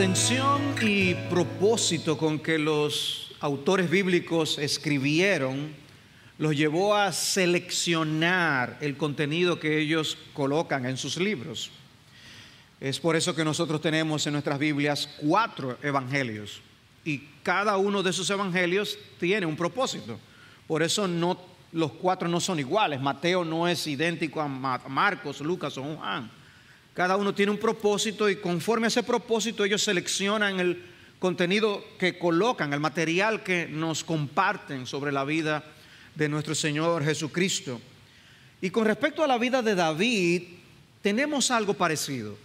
Atención y propósito con que los autores bíblicos escribieron los llevó a seleccionar el contenido que ellos colocan en sus libros. Es por eso que nosotros tenemos en nuestras Biblias cuatro evangelios y cada uno de esos evangelios tiene un propósito. Por eso no, los cuatro no son iguales. Mateo no es idéntico a Marcos, Lucas o Juan cada uno tiene un propósito y conforme a ese propósito ellos seleccionan el contenido que colocan, el material que nos comparten sobre la vida de nuestro Señor Jesucristo. Y con respecto a la vida de David, tenemos algo parecido.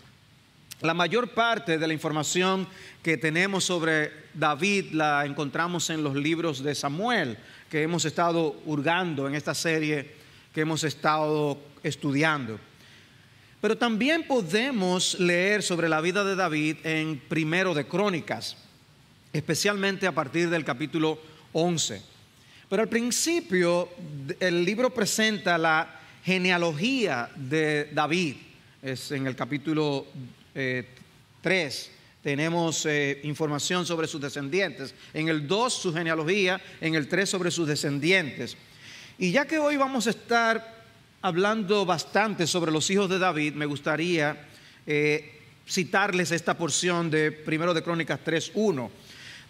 La mayor parte de la información que tenemos sobre David la encontramos en los libros de Samuel, que hemos estado hurgando en esta serie que hemos estado estudiando. Pero también podemos leer sobre la vida de David en Primero de Crónicas, especialmente a partir del capítulo 11. Pero al principio el libro presenta la genealogía de David. Es en el capítulo 3 eh, tenemos eh, información sobre sus descendientes. En el 2 su genealogía, en el 3 sobre sus descendientes. Y ya que hoy vamos a estar hablando bastante sobre los hijos de David, me gustaría eh, citarles esta porción de Primero de Crónicas 3.1.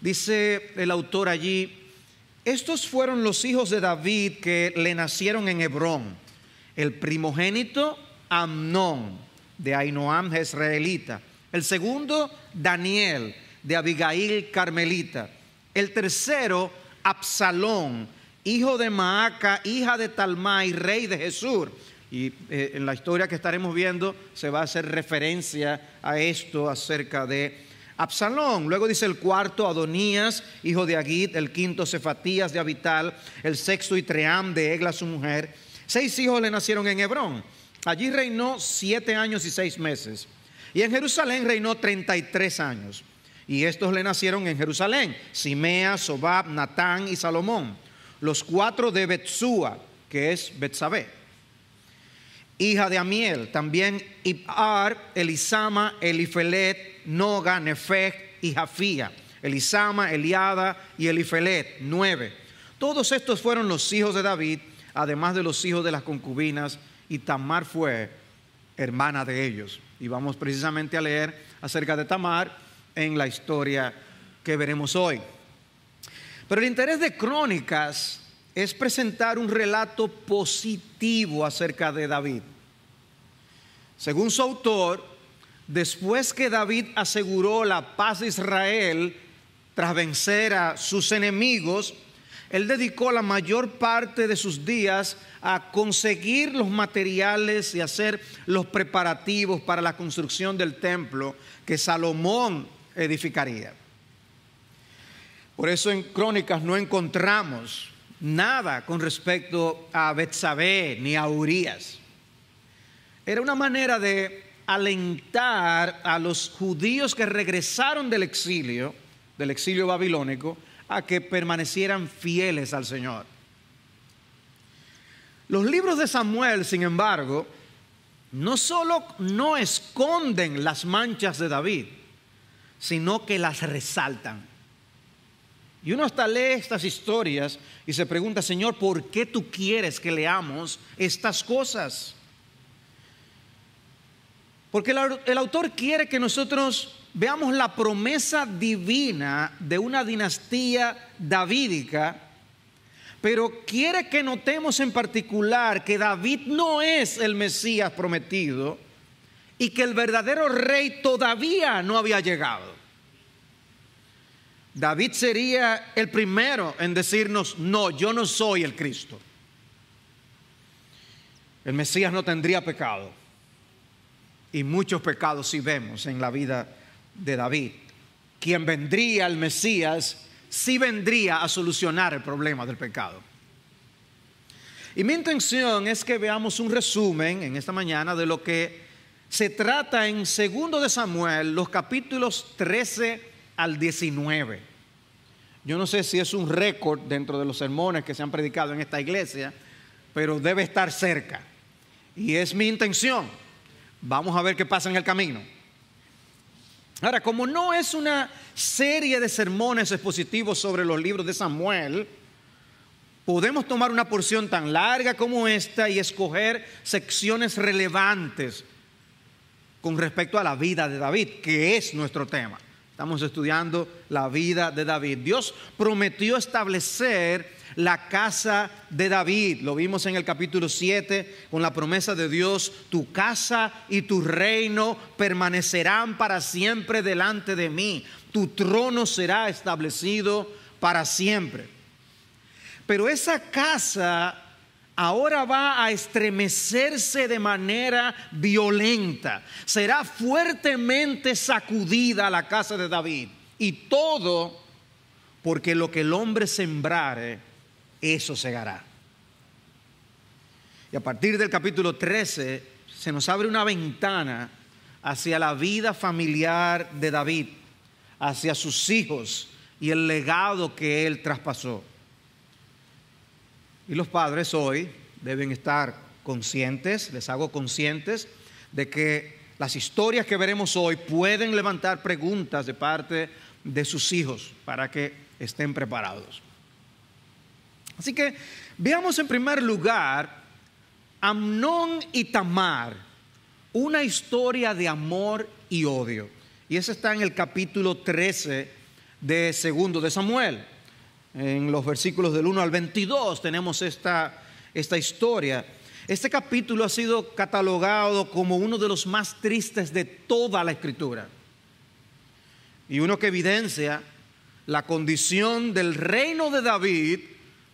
Dice el autor allí, estos fueron los hijos de David que le nacieron en Hebrón. El primogénito, Amnón, de Ainoam, israelita. El segundo, Daniel, de Abigail, carmelita. El tercero, Absalón, hijo de Maaca, hija de Talmai, rey de Jesús. Y eh, en la historia que estaremos viendo se va a hacer referencia a esto acerca de Absalón. Luego dice el cuarto, Adonías, hijo de Agit, el quinto, Cefatías de Abital, el sexto, Itream de Egla, su mujer. Seis hijos le nacieron en Hebrón. Allí reinó siete años y seis meses. Y en Jerusalén reinó treinta y tres años. Y estos le nacieron en Jerusalén, Simea, Sobab, Natán y Salomón los cuatro de Betsúa, que es Betsabé. Hija de Amiel, también Ibar, Elisama, Elifelet, Noga, Nefeg y Jafía. Elisama, Eliada y Elifelet, nueve. Todos estos fueron los hijos de David, además de los hijos de las concubinas, y Tamar fue hermana de ellos. Y vamos precisamente a leer acerca de Tamar en la historia que veremos hoy. Pero el interés de Crónicas es presentar un relato positivo acerca de David. Según su autor, después que David aseguró la paz de Israel tras vencer a sus enemigos, él dedicó la mayor parte de sus días a conseguir los materiales y hacer los preparativos para la construcción del templo que Salomón edificaría. Por eso en Crónicas no encontramos nada con respecto a Betsabé ni a Urias. Era una manera de alentar a los judíos que regresaron del exilio, del exilio babilónico, a que permanecieran fieles al Señor. Los libros de Samuel, sin embargo, no solo no esconden las manchas de David, sino que las resaltan. Y uno hasta lee estas historias y se pregunta, Señor, ¿por qué tú quieres que leamos estas cosas? Porque el autor quiere que nosotros veamos la promesa divina de una dinastía davídica, pero quiere que notemos en particular que David no es el Mesías prometido y que el verdadero rey todavía no había llegado. David sería el primero en decirnos, no, yo no soy el Cristo. El Mesías no tendría pecado. Y muchos pecados si vemos en la vida de David. Quien vendría al Mesías, si vendría a solucionar el problema del pecado. Y mi intención es que veamos un resumen en esta mañana de lo que se trata en segundo de Samuel, los capítulos 13 al 19. Yo no sé si es un récord dentro de los sermones que se han predicado en esta iglesia, pero debe estar cerca. Y es mi intención. Vamos a ver qué pasa en el camino. Ahora, como no es una serie de sermones expositivos sobre los libros de Samuel, podemos tomar una porción tan larga como esta y escoger secciones relevantes con respecto a la vida de David, que es nuestro tema. Estamos estudiando la vida de David. Dios prometió establecer la casa de David. Lo vimos en el capítulo 7 con la promesa de Dios, tu casa y tu reino permanecerán para siempre delante de mí. Tu trono será establecido para siempre. Pero esa casa ahora va a estremecerse de manera violenta. Será fuertemente sacudida la casa de David. Y todo porque lo que el hombre sembrare, eso segará. Y a partir del capítulo 13 se nos abre una ventana hacia la vida familiar de David, hacia sus hijos y el legado que él traspasó. Y los padres hoy deben estar conscientes, les hago conscientes, de que las historias que veremos hoy pueden levantar preguntas de parte de sus hijos para que estén preparados. Así que veamos en primer lugar Amnón y Tamar, una historia de amor y odio. Y ese está en el capítulo 13 de segundo de Samuel. En los versículos del 1 al 22 tenemos esta, esta historia. Este capítulo ha sido catalogado como uno de los más tristes de toda la escritura. Y uno que evidencia la condición del reino de David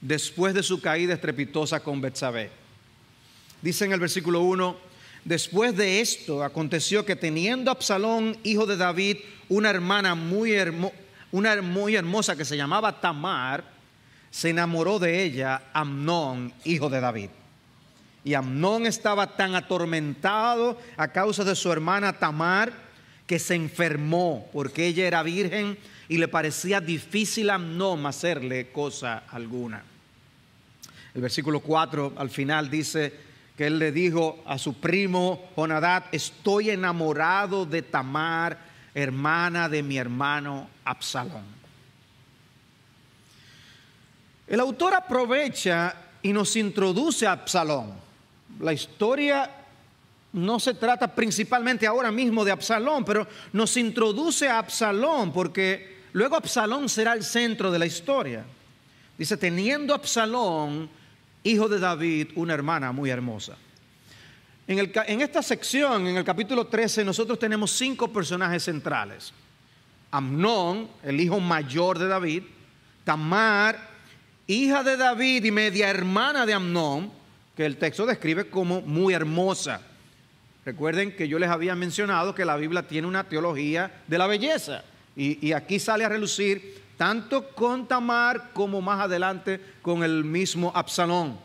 después de su caída estrepitosa con Betsabé. Dice en el versículo 1, después de esto aconteció que teniendo Absalón, hijo de David, una hermana muy hermosa, una muy hermosa que se llamaba Tamar, se enamoró de ella Amnón, hijo de David. Y Amnón estaba tan atormentado a causa de su hermana Tamar que se enfermó porque ella era virgen y le parecía difícil a Amnón hacerle cosa alguna. El versículo 4 al final dice que él le dijo a su primo jonadad estoy enamorado de Tamar, hermana de mi hermano Absalón. El autor aprovecha y nos introduce a Absalón. La historia no se trata principalmente ahora mismo de Absalón, pero nos introduce a Absalón porque luego Absalón será el centro de la historia. Dice, teniendo Absalón, hijo de David, una hermana muy hermosa. En, esta sección, en el capítulo 13, nosotros tenemos cinco personajes centrales. Amnón, el hijo mayor de David, Tamar, hija de David y media hermana de Amnón, que el texto describe como muy hermosa. Recuerden que yo les había mencionado que la Biblia tiene una teología de la belleza. Y, y, aquí sale a relucir tanto con Tamar como más adelante con el mismo Absalón.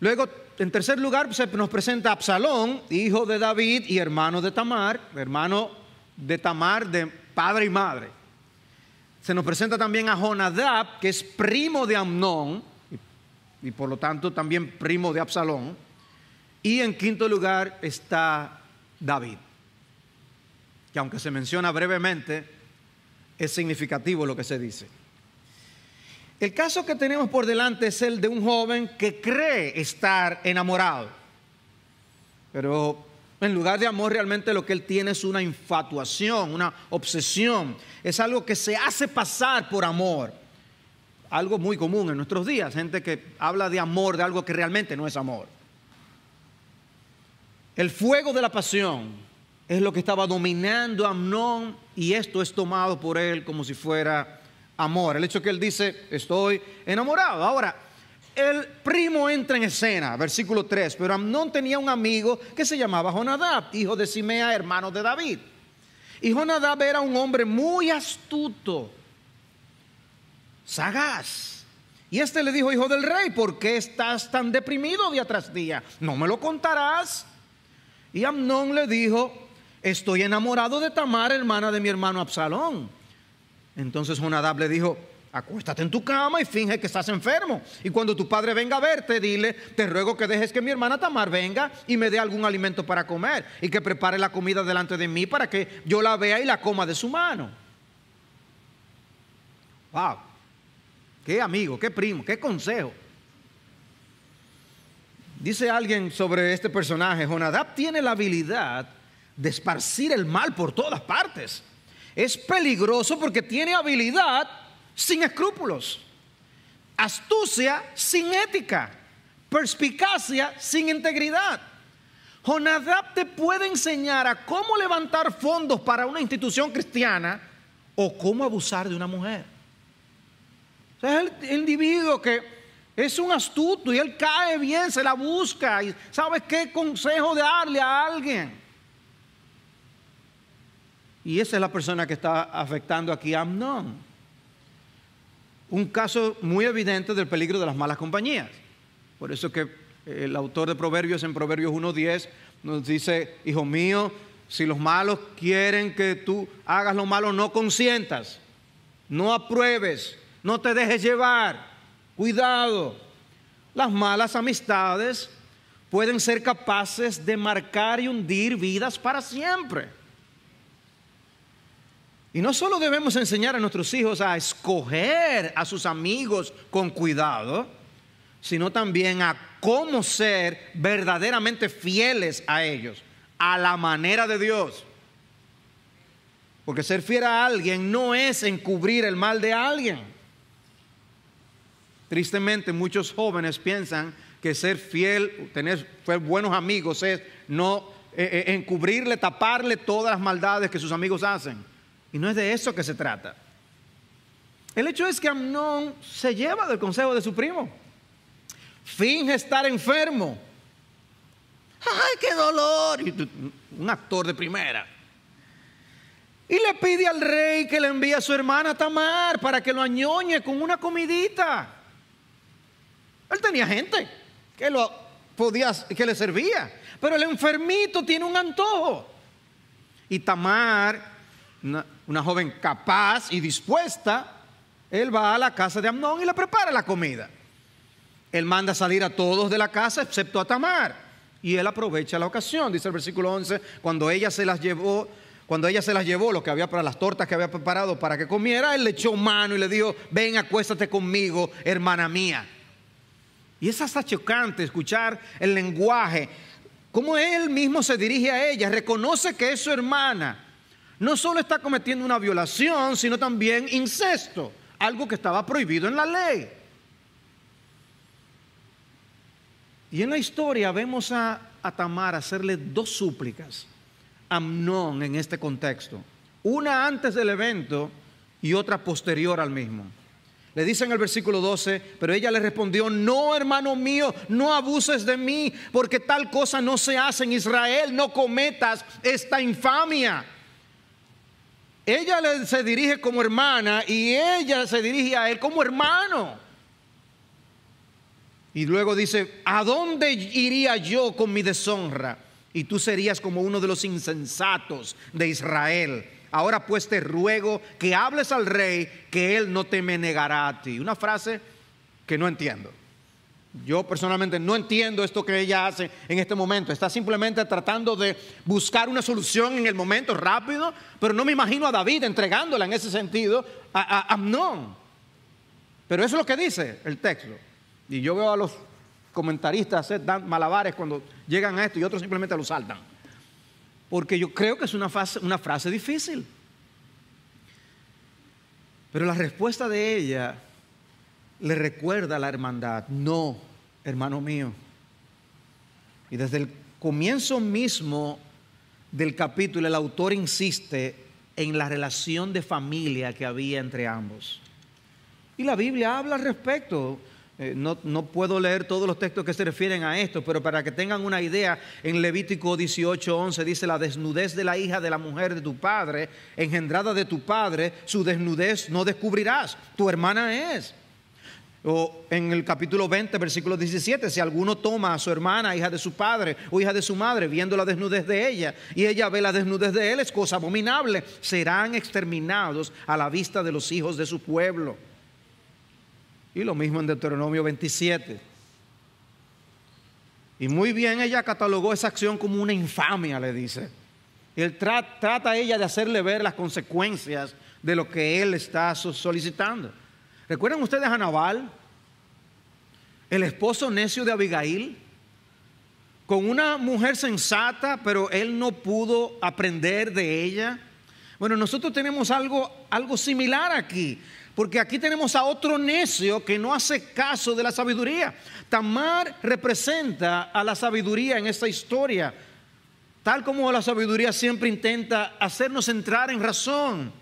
Luego en tercer lugar se nos presenta Absalón, hijo de David y hermano de Tamar, hermano de Tamar de padre y madre. Se nos presenta también a Jonadab, que es primo de Amnón y, y por lo tanto también primo de Absalón. Y en quinto lugar está David, que aunque se menciona brevemente, es significativo lo que se dice. El caso que tenemos por delante es el de un joven que cree estar enamorado, pero en lugar de amor realmente lo que él tiene es una infatuación, una obsesión, es algo que se hace pasar por amor, algo muy común en nuestros días, gente que habla de amor, de algo que realmente no es amor. El fuego de la pasión es lo que estaba dominando a Amnón y esto es tomado por él como si fuera amor. El hecho que él dice, estoy enamorado. Ahora, el primo entra en escena, versículo 3, pero Amnón tenía un amigo que se llamaba Jonadab, hijo de Simea, hermano de David. Y Jonadab era un hombre muy astuto, sagaz. Y este le dijo, hijo del rey, ¿por qué estás tan deprimido día tras día? ¿No me lo contarás? Y Amnón le dijo, estoy enamorado de Tamar, hermana de mi hermano Absalón. Entonces Jonadab le dijo, acuéstate en tu cama y finge que estás enfermo. Y cuando tu padre venga a verte, dile, te ruego que dejes que mi hermana Tamar venga y me dé algún alimento para comer y que prepare la comida delante de mí para que yo la vea y la coma de su mano. Wow, qué amigo, qué primo, qué consejo. Dice alguien sobre este personaje, Jonadab tiene la habilidad de esparcir el mal por todas partes es peligroso porque tiene habilidad sin escrúpulos, astucia sin ética, perspicacia sin integridad. Jonadab te puede enseñar a cómo levantar fondos para una institución cristiana o cómo abusar de una mujer. es el individuo que es un astuto y él cae bien, se la busca y sabes qué consejo darle a alguien. Y esa es la persona que está afectando aquí a Amnón. Un caso muy evidente del peligro de las malas compañías. Por eso que eh, el autor de Proverbios en Proverbios 1.10 nos dice, hijo mío, si los malos quieren que tú hagas lo malo, no consientas, no apruebes, no te dejes llevar. Cuidado. Las malas amistades pueden ser capaces de marcar y hundir vidas para siempre. Y no solo debemos enseñar a nuestros hijos a escoger a sus amigos con cuidado, sino también a cómo ser verdaderamente fieles a ellos, a la manera de Dios. Porque ser fiel a alguien no es encubrir el mal de alguien. Tristemente muchos jóvenes piensan que ser fiel, tener buenos amigos es no eh, eh, encubrirle, taparle todas las maldades que sus amigos hacen. Y no es de eso que se trata. El hecho es que Amnón se lleva del consejo de su primo. Finge estar enfermo. ¡Ay, qué dolor! Un actor de primera. Y le pide al rey que le envíe a su hermana Tamar para que lo añoñe con una comidita. Él tenía gente que lo podía, que le servía. Pero el enfermito tiene un antojo. Y Tamar una, joven capaz y dispuesta, él va a la casa de Amnón y le prepara la comida. Él manda salir a todos de la casa excepto a Tamar. Y él aprovecha la ocasión, dice el versículo 11, cuando ella se las llevó, cuando ella se las llevó, lo que había para las tortas que había preparado para que comiera, él le echó mano y le dijo, ven, acuéstate conmigo, hermana mía. Y es hasta chocante escuchar el lenguaje, cómo él mismo se dirige a ella, reconoce que es su hermana, no solo está cometiendo una violación, sino también incesto, algo que estaba prohibido en la ley. Y en la historia vemos a, a Tamar hacerle dos súplicas a Amnón en este contexto, una antes del evento y otra posterior al mismo. Le dice en el versículo 12, pero ella le respondió, no hermano mío, no abuses de mí, porque tal cosa no se hace en Israel, no cometas esta infamia. Ella se dirige como hermana y ella se dirige a él como hermano. Y luego dice, ¿a dónde iría yo con mi deshonra? Y tú serías como uno de los insensatos de Israel. Ahora pues te ruego que hables al rey que él no te me negará a ti. Una frase que no entiendo. Yo personalmente no entiendo esto que ella hace en este momento. Está simplemente tratando de buscar una solución en el momento rápido, pero no me imagino a David entregándola en ese sentido a, a Amnón. Pero eso es lo que dice el texto. Y yo veo a los comentaristas hacer malabares cuando llegan a esto y otros simplemente lo saltan. Porque yo creo que es una, una frase difícil. Pero la respuesta de ella le recuerda a la hermandad, no, hermano mío. Y desde el comienzo mismo del capítulo, el autor insiste en la relación de familia que había entre ambos. Y la Biblia habla al respecto. Eh, no, no, puedo leer todos los textos que se refieren a esto, pero para que tengan una idea, en Levítico 11 dice, la desnudez de la hija de la mujer de tu padre, engendrada de tu padre, su desnudez no descubrirás, tu hermana es en el capítulo 20, versículo 17, si alguno toma a su hermana, hija de su padre o hija de su madre, viendo la desnudez de ella, y ella ve la desnudez de él, es cosa abominable, serán exterminados a la vista de los hijos de su pueblo. Y lo mismo en Deuteronomio 27. Y muy bien ella catalogó esa acción como una infamia, le dice. Él trata ella de hacerle ver las consecuencias de lo que él está solicitando. Recuerden ustedes a Naval? el esposo necio de Abigail, con una mujer sensata, pero él no pudo aprender de ella. Bueno, nosotros tenemos algo, algo similar aquí, porque aquí tenemos a otro necio que no hace caso de la sabiduría. Tamar representa a la sabiduría en esta historia, tal como la sabiduría siempre intenta hacernos entrar en razón,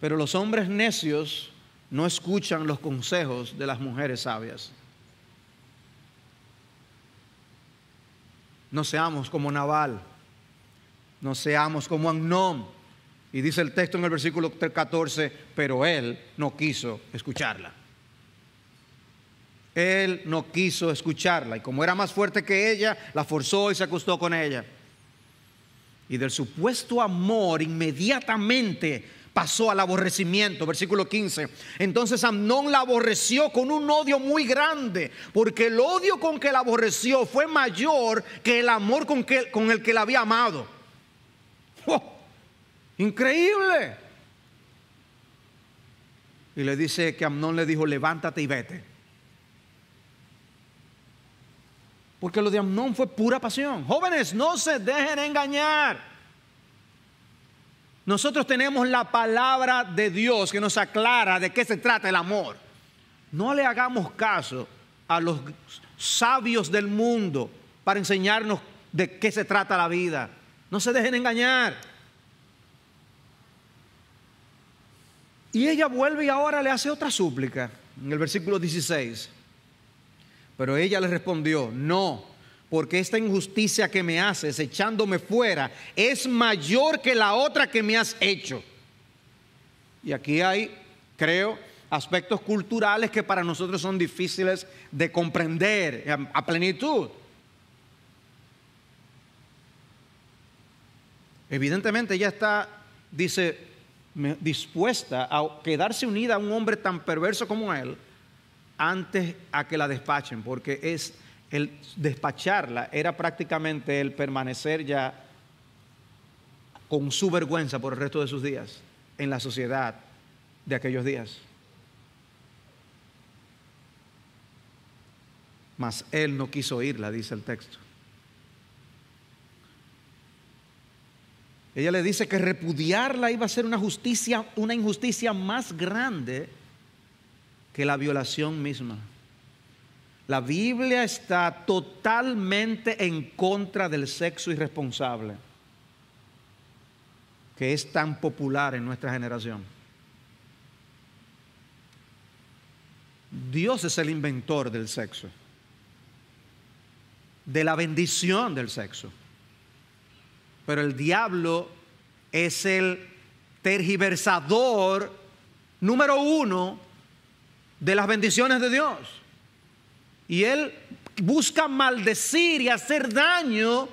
pero los hombres necios no escuchan los consejos de las mujeres sabias. No seamos como Naval, no seamos como Amnón. Y dice el texto en el versículo 14, pero él no quiso escucharla. Él no quiso escucharla y como era más fuerte que ella, la forzó y se acostó con ella. Y del supuesto amor inmediatamente pasó al aborrecimiento, versículo 15. Entonces Amnón la aborreció con un odio muy grande, porque el odio con que la aborreció fue mayor que el amor con, que, con el que la había amado. Increíble. Y le dice que Amnón le dijo, levántate y vete. Porque lo de Amnón fue pura pasión. Jóvenes, no se dejen engañar. Nosotros tenemos la palabra de Dios que nos aclara de qué se trata el amor. No le hagamos caso a los sabios del mundo para enseñarnos de qué se trata la vida. No se dejen engañar. Y ella vuelve y ahora le hace otra súplica en el versículo 16. Pero ella le respondió, no, porque esta injusticia que me haces echándome fuera es mayor que la otra que me has hecho. Y aquí hay, creo, aspectos culturales que para nosotros son difíciles de comprender eh, a plenitud. Evidentemente ella está, dice, dispuesta a quedarse unida a un hombre tan perverso como él antes a que la despachen, porque es el despacharla era prácticamente el permanecer ya con su vergüenza por el resto de sus días en la sociedad de aquellos días. Mas él no quiso irla, dice el texto. Ella le dice que repudiarla iba a ser una justicia, una injusticia más grande que la violación misma. La Biblia está totalmente en contra del sexo irresponsable, que es tan popular en nuestra generación. Dios es el inventor del sexo, de la bendición del sexo. Pero el diablo es el tergiversador número uno de las bendiciones de Dios. Y él busca maldecir y hacer daño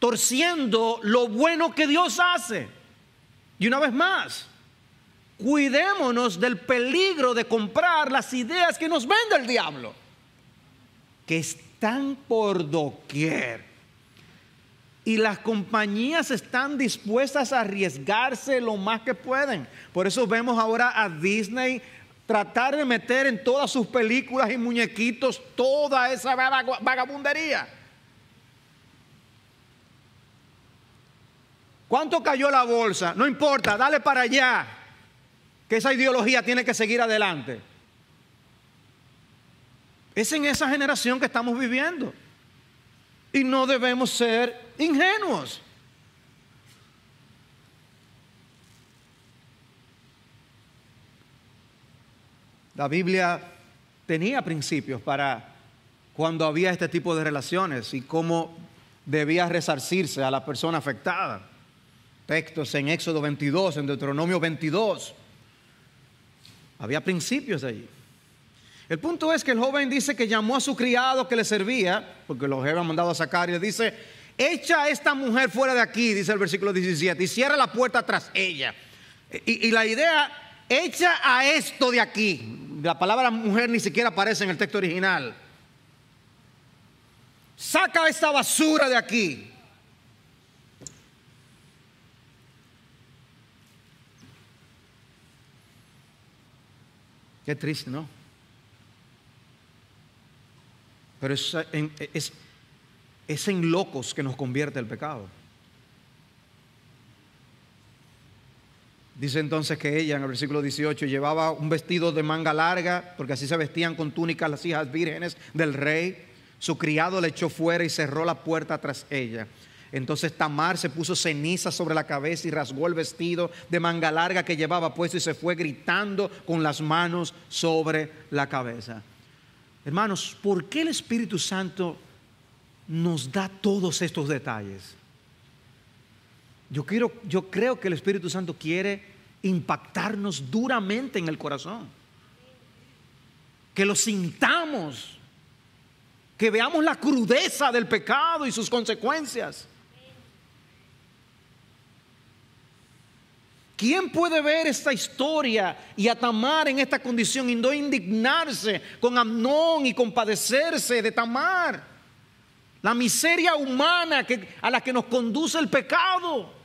torciendo lo bueno que Dios hace. Y una vez más, cuidémonos del peligro de comprar las ideas que nos vende el diablo, que están por doquier. Y las compañías están dispuestas a arriesgarse lo más que pueden. Por eso vemos ahora a Disney tratar de meter en todas sus películas y muñequitos toda esa vagabundería. ¿Cuánto cayó la bolsa? No importa, dale para allá, que esa ideología tiene que seguir adelante. Es en esa generación que estamos viviendo. Y no debemos ser ingenuos. La Biblia tenía principios para cuando había este tipo de relaciones y cómo debía resarcirse a la persona afectada. Textos en Éxodo 22, en Deuteronomio 22. Había principios allí. El punto es que el joven dice que llamó a su criado que le servía, porque los había mandado a sacar, y le dice, echa a esta mujer fuera de aquí, dice el versículo 17, y cierra la puerta tras ella. y la idea, echa a esto de aquí, la palabra mujer ni siquiera aparece en el texto original. Saca esta basura de aquí. Qué triste, ¿no? Pero es es, es en locos que nos convierte el pecado. Dice entonces que ella en el versículo 18 llevaba un vestido de manga larga, porque así se vestían con túnicas las hijas vírgenes del rey. Su criado le echó fuera y cerró la puerta tras ella. Entonces Tamar se puso ceniza sobre la cabeza y rasgó el vestido de manga larga que llevaba puesto y se fue gritando con las manos sobre la cabeza. Hermanos, ¿por qué el Espíritu Santo nos da todos estos detalles? Yo, quiero, yo creo que el Espíritu Santo quiere impactarnos duramente en el corazón. Que lo sintamos, que veamos la crudeza del pecado y sus consecuencias. ¿Quién puede ver esta historia y a Tamar en esta condición y no indignarse con Amnón y compadecerse de Tamar? La miseria humana que, a la que nos conduce el pecado.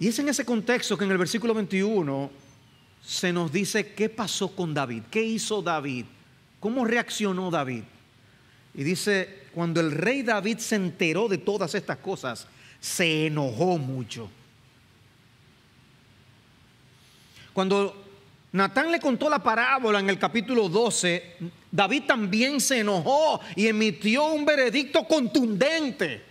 Y es en ese contexto que en el versículo 21 se nos dice qué pasó con David, qué hizo David, cómo reaccionó David. Y dice, cuando el rey David se enteró de todas estas cosas, se enojó mucho. Cuando Natán le contó la parábola en el capítulo 12, David también se enojó y emitió un veredicto contundente.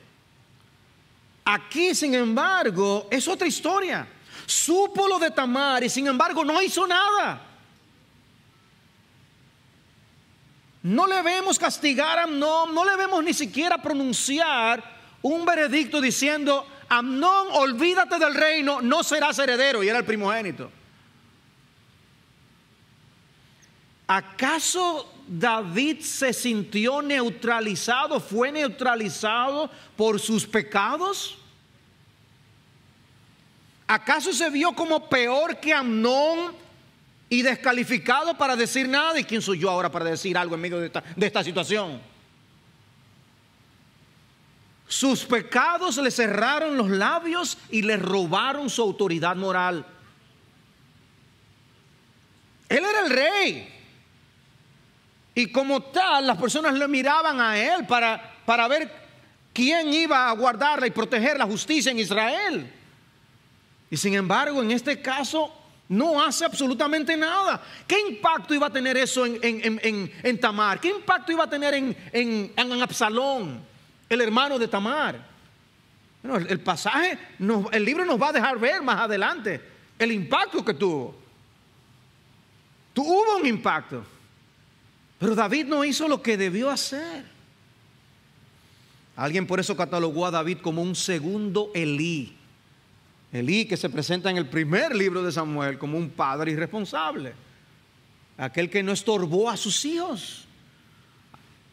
Aquí, sin embargo, es otra historia. Supo lo de Tamar y sin embargo no hizo nada. No le vemos castigar a Amnón, no le vemos ni siquiera pronunciar un veredicto diciendo, Amnón, olvídate del reino, no serás heredero. Y era el primogénito. ¿Acaso David se sintió neutralizado, fue neutralizado por sus pecados? ¿Acaso se vio como peor que Amnón y descalificado para decir nada? ¿Y quién soy yo ahora para decir algo en medio de esta, situación? Sus pecados le cerraron los labios y le robaron su autoridad moral. Él era el rey. Y como tal, las personas le miraban a él para, para ver quién iba a guardarla y proteger la justicia en Israel. Y sin embargo, en este caso, no hace absolutamente nada. ¿Qué impacto iba a tener eso en, Tamar? ¿Qué impacto iba a tener en, Absalón, el hermano de Tamar? Bueno, el, pasaje, el libro nos va a dejar ver más adelante el impacto que tuvo. Tuvo un impacto, pero David no hizo lo que debió hacer. Alguien por eso catalogó a David como un segundo Elí. Elí que se presenta en el primer libro de Samuel como un padre irresponsable, aquel que no estorbó a sus hijos.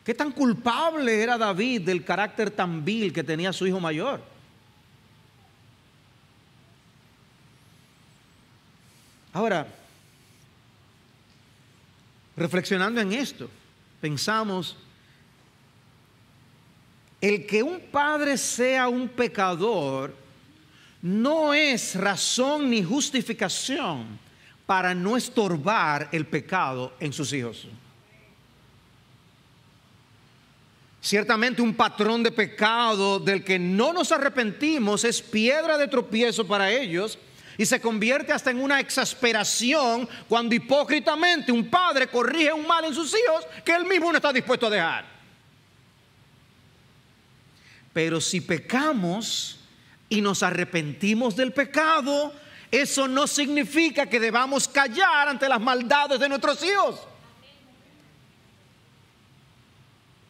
¿Qué tan culpable era David del carácter tan vil que tenía su hijo mayor? Ahora, reflexionando en esto, pensamos, el que un padre sea un pecador, no es razón ni justificación para no estorbar el pecado en sus hijos. Ciertamente un patrón de pecado del que no nos arrepentimos es piedra de tropiezo para ellos y se convierte hasta en una exasperación cuando hipócritamente un padre corrige un mal en sus hijos que él mismo no está dispuesto a dejar. Pero si pecamos, y nos arrepentimos del pecado, eso no significa que debamos callar ante las maldades de nuestros hijos.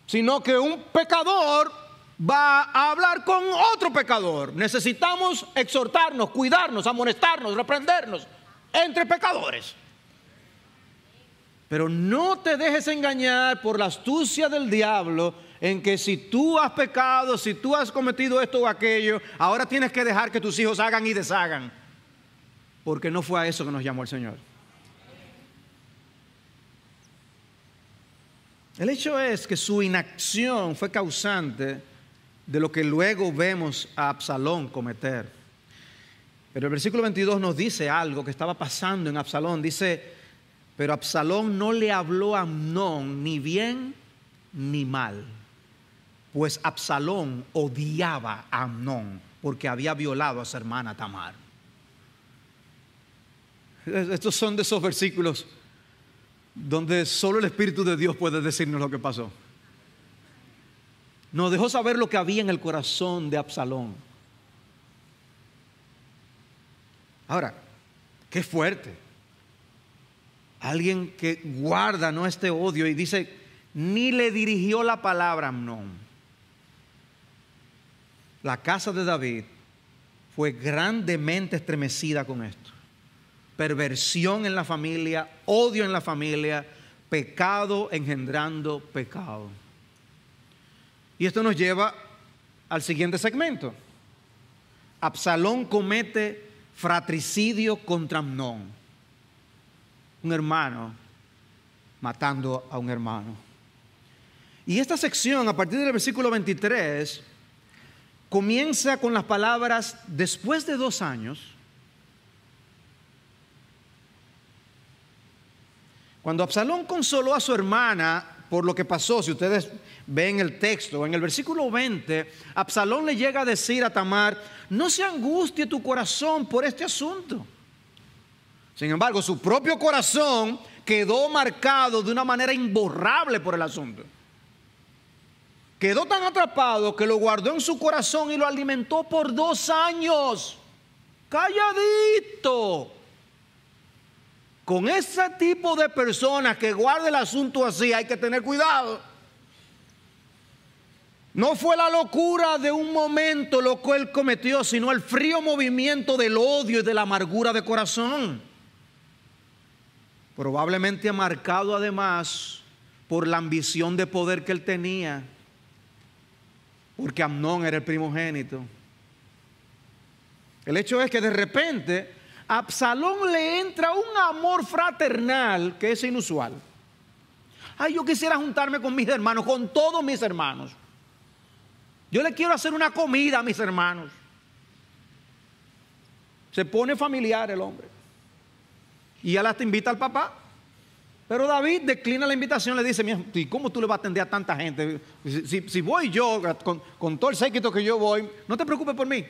Sino que un pecador va a hablar con otro pecador. Necesitamos exhortarnos, cuidarnos, amonestarnos, reprendernos entre pecadores. Pero no te dejes engañar por la astucia del diablo en que si tú has pecado, si tú has cometido esto o aquello, ahora tienes que dejar que tus hijos hagan y deshagan. Porque no fue a eso que nos llamó el Señor. El hecho es que su inacción fue causante de lo que luego vemos a Absalón cometer. Pero el versículo 22 nos dice algo que estaba pasando en Absalón. Dice, pero Absalón no le habló a Amnón ni bien ni mal pues Absalón odiaba a Amnón porque había violado a su hermana Tamar. Estos son de esos versículos donde solo el Espíritu de Dios puede decirnos lo que pasó. Nos dejó saber lo que había en el corazón de Absalón. Ahora, qué fuerte. Alguien que guarda ¿no? este odio y dice, ni le dirigió la palabra a Amnón la casa de David fue grandemente estremecida con esto. Perversión en la familia, odio en la familia, pecado engendrando pecado. Y esto nos lleva al siguiente segmento. Absalón comete fratricidio contra Amnón, un hermano matando a un hermano. Y esta sección, a partir del versículo 23, comienza con las palabras después de dos años, cuando Absalón consoló a su hermana por lo que pasó, si ustedes ven el texto, en el versículo 20, Absalón le llega a decir a Tamar, no se angustie tu corazón por este asunto. Sin embargo, su propio corazón quedó marcado de una manera imborrable por el asunto quedó tan atrapado que lo guardó en su corazón y lo alimentó por dos años. Calladito. Con ese tipo de personas que guarda el asunto así hay que tener cuidado. No fue la locura de un momento lo que él cometió, sino el frío movimiento del odio y de la amargura de corazón. Probablemente marcado además por la ambición de poder que él tenía porque Amnón era el primogénito. El hecho es que de repente a Absalón le entra un amor fraternal que es inusual. Ay, yo quisiera juntarme con mis hermanos, con todos mis hermanos. Yo le quiero hacer una comida a mis hermanos. Se pone familiar el hombre. Y ya te invita al papá. Pero David declina la invitación, le dice, ¿y cómo tú le vas a atender a tanta gente? Si, voy yo, con, todo el séquito que yo voy, no te preocupes por mí.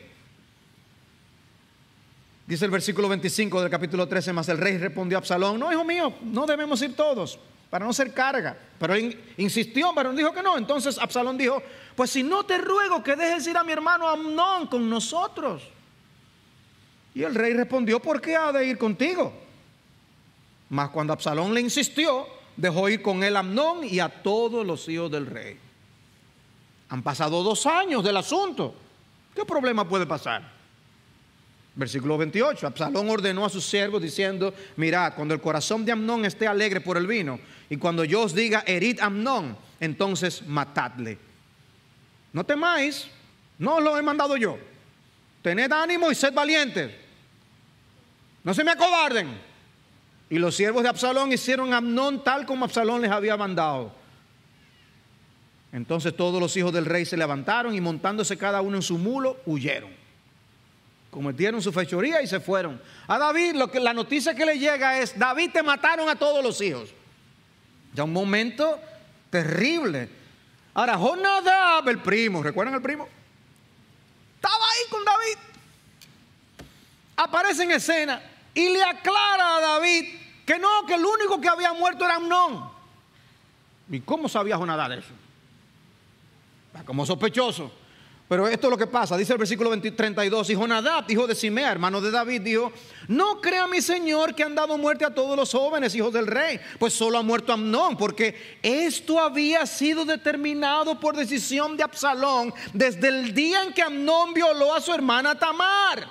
Dice el versículo 25 del capítulo 13, más el rey respondió a Absalón, no, hijo mío, no debemos ir todos, para no ser carga. Pero insistió, pero dijo que no. Entonces Absalón dijo, pues si no te ruego que dejes ir a mi hermano Amnón con nosotros. Y el rey respondió, ¿por qué ha de ir contigo? Mas cuando Absalón le insistió, dejó ir con él a Amnón y a todos los hijos del rey. Han pasado dos años del asunto. ¿Qué problema puede pasar? Versículo 28. Absalón ordenó a sus siervos diciendo, mirad, cuando el corazón de Amnón esté alegre por el vino, y cuando yo os diga, herid Amnón, entonces matadle. No temáis, no lo he mandado yo. Tened ánimo y sed valientes. No se me acobarden. Y los siervos de Absalón hicieron a Amnón tal como Absalón les había mandado. Entonces todos los hijos del rey se levantaron y montándose cada uno en su mulo, huyeron. Cometieron su fechoría y se fueron. A David, lo que, la noticia que le llega es, David te mataron a todos los hijos. Ya un momento terrible. Ahora, Jonadab, el primo, ¿recuerdan al primo? Estaba ahí con David. Aparece en escena. Y le aclara a David que no, que el único que había muerto era Amnón. ¿Y cómo sabía Jonadab eso? Como sospechoso. Pero esto es lo que pasa, dice el versículo 32, y Jonadab, hijo de Simea, hermano de David, dijo, no crea mi señor que han dado muerte a todos los jóvenes, hijos del rey, pues solo ha muerto Amnón, porque esto había sido determinado por decisión de Absalón desde el día en que Amnón violó a su hermana Tamar.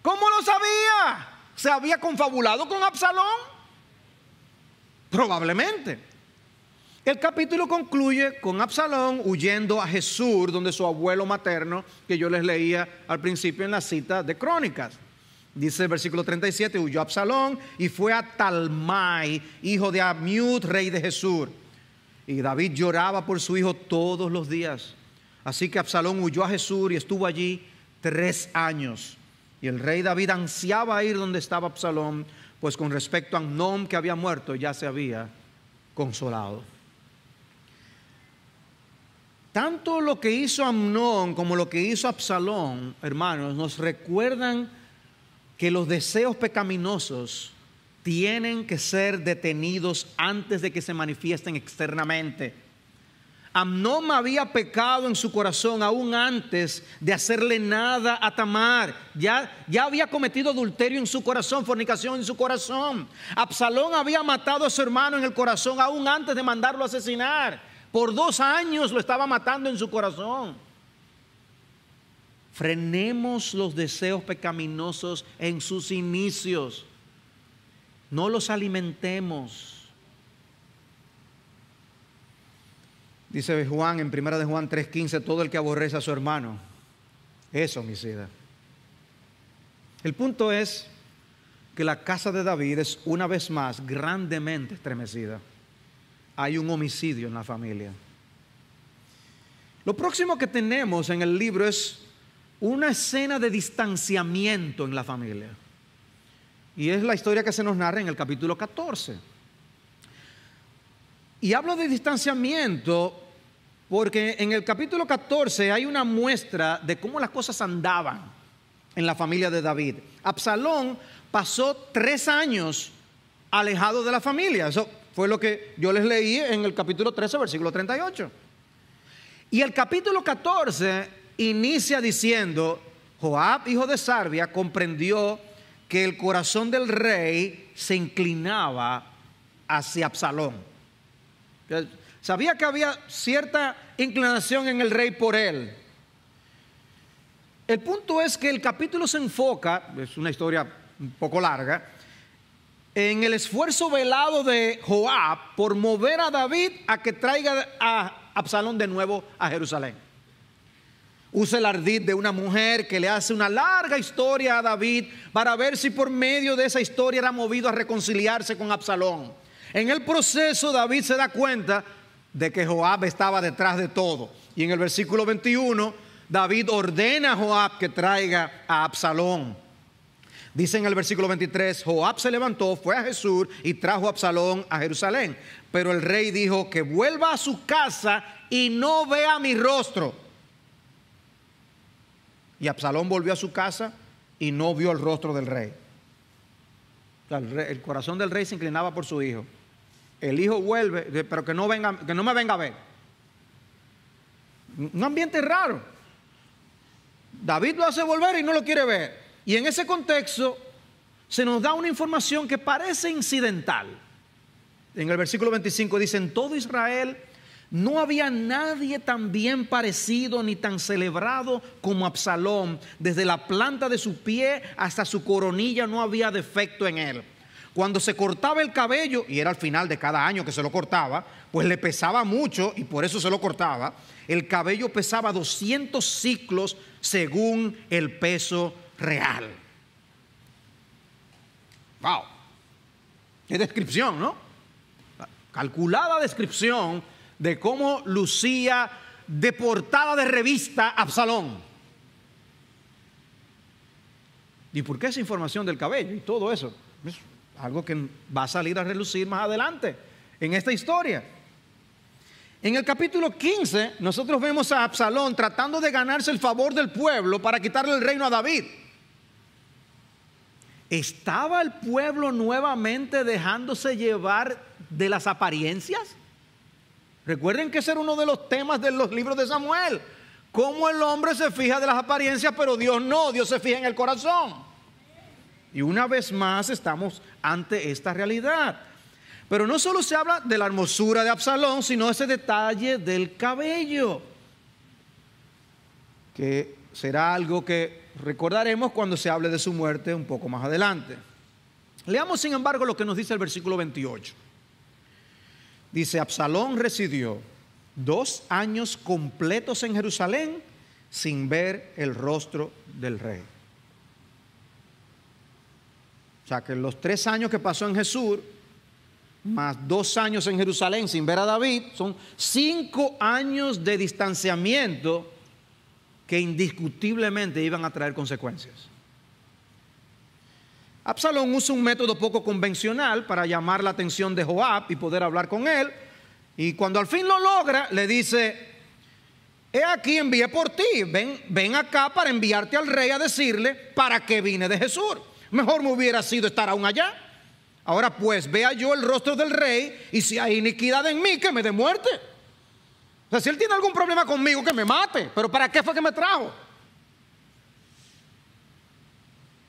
¿Cómo lo sabía? ¿Se había confabulado con Absalón? Probablemente. El capítulo concluye con Absalón huyendo a Jesús, donde su abuelo materno, que yo les leía al principio en la cita de Crónicas. Dice el versículo 37, huyó Absalón y fue a Talmai, hijo de Amiud, rey de Jesús. Y David lloraba por su hijo todos los días. Así que Absalón huyó a Jesús y estuvo allí tres años. Y el rey David ansiaba ir donde estaba Absalón, pues con respecto a Amnón que había muerto ya se había consolado. Tanto lo que hizo Amnón como lo que hizo Absalón, hermanos, nos recuerdan que los deseos pecaminosos tienen que ser detenidos antes de que se manifiesten externamente. Amnón había pecado en su corazón aún antes de hacerle nada a Tamar. Ya, ya había cometido adulterio en su corazón, fornicación en su corazón. Absalón había matado a su hermano en el corazón aún antes de mandarlo a asesinar. Por dos años lo estaba matando en su corazón. Frenemos los deseos pecaminosos en sus inicios. No los alimentemos Dice Juan en 1 de Juan 3:15, todo el que aborrece a su hermano es homicida. El punto es que la casa de David es una vez más grandemente estremecida. Hay un homicidio en la familia. Lo próximo que tenemos en el libro es una escena de distanciamiento en la familia. Y es la historia que se nos narra en el capítulo 14. Y hablo de distanciamiento porque en el capítulo 14 hay una muestra de cómo las cosas andaban en la familia de David. Absalón pasó tres años alejado de la familia. Eso fue lo que yo les leí en el capítulo 13, versículo 38. Y el capítulo 14 inicia diciendo, Joab, hijo de Sarbia, comprendió que el corazón del rey se inclinaba hacia Absalón. Sabía que había cierta inclinación en el rey por él. El punto es que el capítulo se enfoca, es una historia un poco larga, en el esfuerzo velado de Joab por mover a David a que traiga a Absalón de nuevo a Jerusalén. Usa el ardid de una mujer que le hace una larga historia a David para ver si por medio de esa historia era movido a reconciliarse con Absalón. En el proceso David se da cuenta de que Joab estaba detrás de todo. Y en el versículo 21, David ordena a Joab que traiga a Absalón. Dice en el versículo 23, Joab se levantó, fue a Jesús y trajo a Absalón a Jerusalén. Pero el rey dijo que vuelva a su casa y no vea mi rostro. Y Absalón volvió a su casa y no vio el rostro del rey. el corazón del rey se inclinaba por su hijo el hijo vuelve, pero que no, venga, que no me venga a ver. Un ambiente raro. David lo hace volver y no lo quiere ver. Y en ese contexto se nos da una información que parece incidental. En el versículo 25 dice, en todo Israel no había nadie tan bien parecido ni tan celebrado como Absalón. Desde la planta de su pie hasta su coronilla no había defecto en él. Cuando se cortaba el cabello, y era al final de cada año que se lo cortaba, pues le pesaba mucho y por eso se lo cortaba, el cabello pesaba 200 ciclos según el peso real. ¡Wow! ¡Qué descripción, ¿no? Calculada descripción de cómo lucía de portada de revista Absalón. ¿Y por qué esa información del cabello y todo eso? algo que va a salir a relucir más adelante en esta historia. En el capítulo 15 nosotros vemos a Absalón tratando de ganarse el favor del pueblo para quitarle el reino a David. ¿Estaba el pueblo nuevamente dejándose llevar de las apariencias? Recuerden que ese era uno de los temas de los libros de Samuel. Cómo el hombre se fija de las apariencias, pero Dios no, Dios se fija en el corazón. Y una vez más estamos ante esta realidad. Pero no solo se habla de la hermosura de Absalón, sino ese detalle del cabello, que será algo que recordaremos cuando se hable de su muerte un poco más adelante. Leamos, sin embargo, lo que nos dice el versículo 28. Dice, Absalón residió dos años completos en Jerusalén sin ver el rostro del rey. O sea que los tres años que pasó en Jesús, más dos años en Jerusalén sin ver a David, son cinco años de distanciamiento que indiscutiblemente iban a traer consecuencias. Absalón usa un método poco convencional para llamar la atención de Joab y poder hablar con él. Y cuando al fin lo logra, le dice, he aquí envié por ti, ven, ven acá para enviarte al rey a decirle para qué vine de Jesús. Mejor me hubiera sido estar aún allá. Ahora pues vea yo el rostro del rey y si hay iniquidad en mí, que me dé muerte. O sea, si él tiene algún problema conmigo, que me mate. Pero ¿para qué fue que me trajo?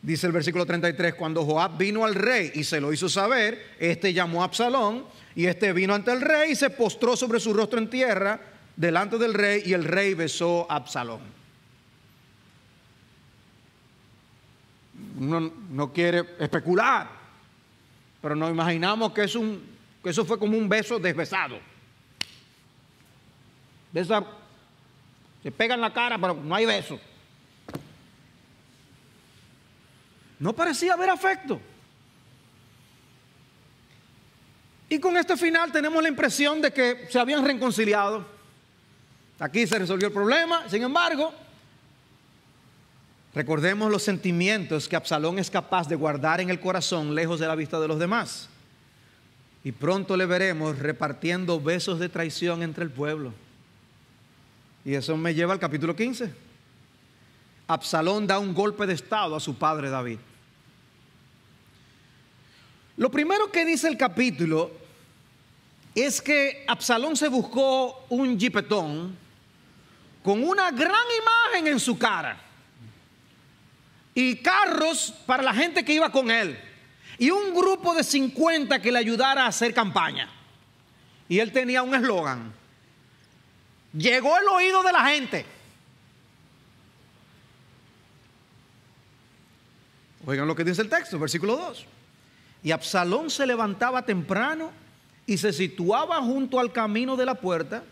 Dice el versículo 33, cuando Joab vino al rey y se lo hizo saber, este llamó a Absalón y este vino ante el rey y se postró sobre su rostro en tierra delante del rey y el rey besó a Absalón. uno no quiere especular, pero nos imaginamos que, eso fue como un beso desbesado. se pegan la cara, pero no hay beso. No parecía haber afecto. Y con este final tenemos la impresión de que se habían reconciliado. Aquí se resolvió el problema, sin embargo, Recordemos los sentimientos que Absalón es capaz de guardar en el corazón lejos de la vista de los demás. Y pronto le veremos repartiendo besos de traición entre el pueblo. Y eso me lleva al capítulo 15. Absalón da un golpe de estado a su padre David. Lo primero que dice el capítulo es que Absalón se buscó un jipetón con una gran imagen en su cara y carros para la gente que iba con él y un grupo de 50 que le ayudara a hacer campaña. Y él tenía un eslogan. Llegó el oído de la gente. Oigan lo que dice el texto, versículo 2. Y Absalón se levantaba temprano y se situaba junto al camino de la puerta.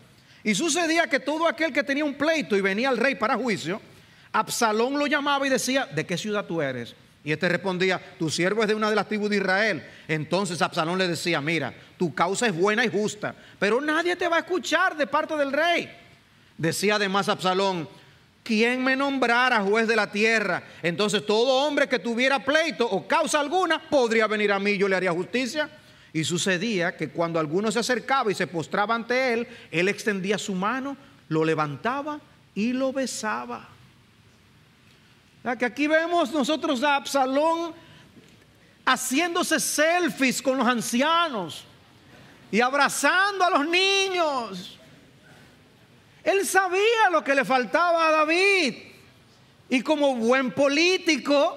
Y sucedía que todo aquel que tenía un pleito y venía al rey para juicio, Absalón lo llamaba y decía, ¿de qué ciudad tú eres? Y este respondía, tu siervo es de una de las tribus de Israel. Entonces Absalón le decía, mira, tu causa es buena y justa, pero nadie te va a escuchar de parte del rey. Decía además Absalón, ¿quién me nombrara juez de la tierra? Entonces todo hombre que tuviera pleito o causa alguna podría venir a mí, yo le haría justicia. Y sucedía que cuando alguno se acercaba y se postraba ante él, él extendía su mano, lo levantaba y lo besaba. Que aquí vemos nosotros a Absalón haciéndose selfies con los ancianos y abrazando a los niños. Él sabía lo que le faltaba a David. Y como buen político,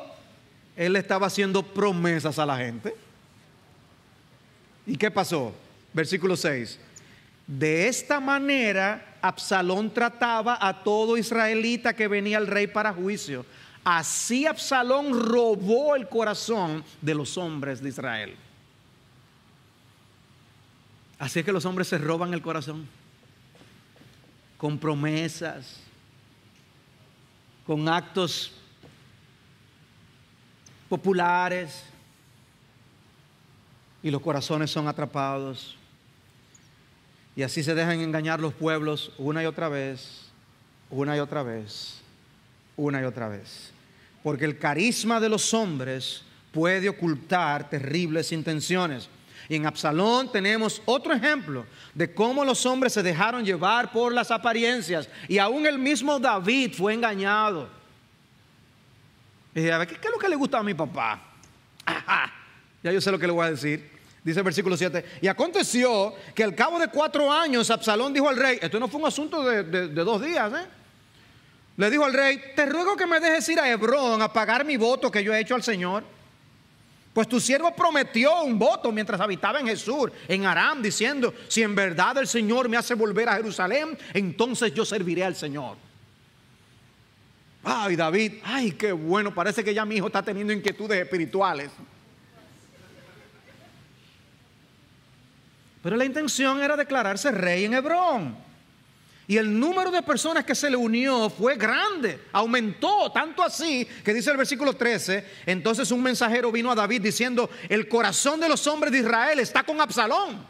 él estaba haciendo promesas a la gente. ¿Y qué pasó? Versículo 6. De esta manera, Absalón trataba a todo israelita que venía al rey para juicio. Así Absalón robó el corazón de los hombres de Israel. Así es que los hombres se roban el corazón con promesas, con actos populares y los corazones son atrapados. Y así se dejan engañar los pueblos una y otra vez, una y otra vez, una y otra vez porque el carisma de los hombres puede ocultar terribles intenciones. Y en Absalón tenemos otro ejemplo de cómo los hombres se dejaron llevar por las apariencias. Y aún el mismo David fue engañado. Y a ver, ¿qué, es lo que le gusta a mi papá? ya yo sé lo que le voy a decir. Dice el versículo 7. Y aconteció que al cabo de cuatro años Absalón dijo al rey, esto no fue un asunto de, de dos días, ¿eh? Le dijo al rey, te ruego que me dejes ir a Hebrón a pagar mi voto que yo he hecho al Señor. Pues tu siervo prometió un voto mientras habitaba en Jesús, en Aram, diciendo, si en verdad el Señor me hace volver a Jerusalén, entonces yo serviré al Señor. Ay, David, ay, qué bueno, parece que ya mi hijo está teniendo inquietudes espirituales. Pero la intención era declararse rey en Hebrón. Y el número de personas que se le unió fue grande, aumentó tanto así que dice el versículo 13, entonces un mensajero vino a David diciendo, el corazón de los hombres de Israel está con Absalón.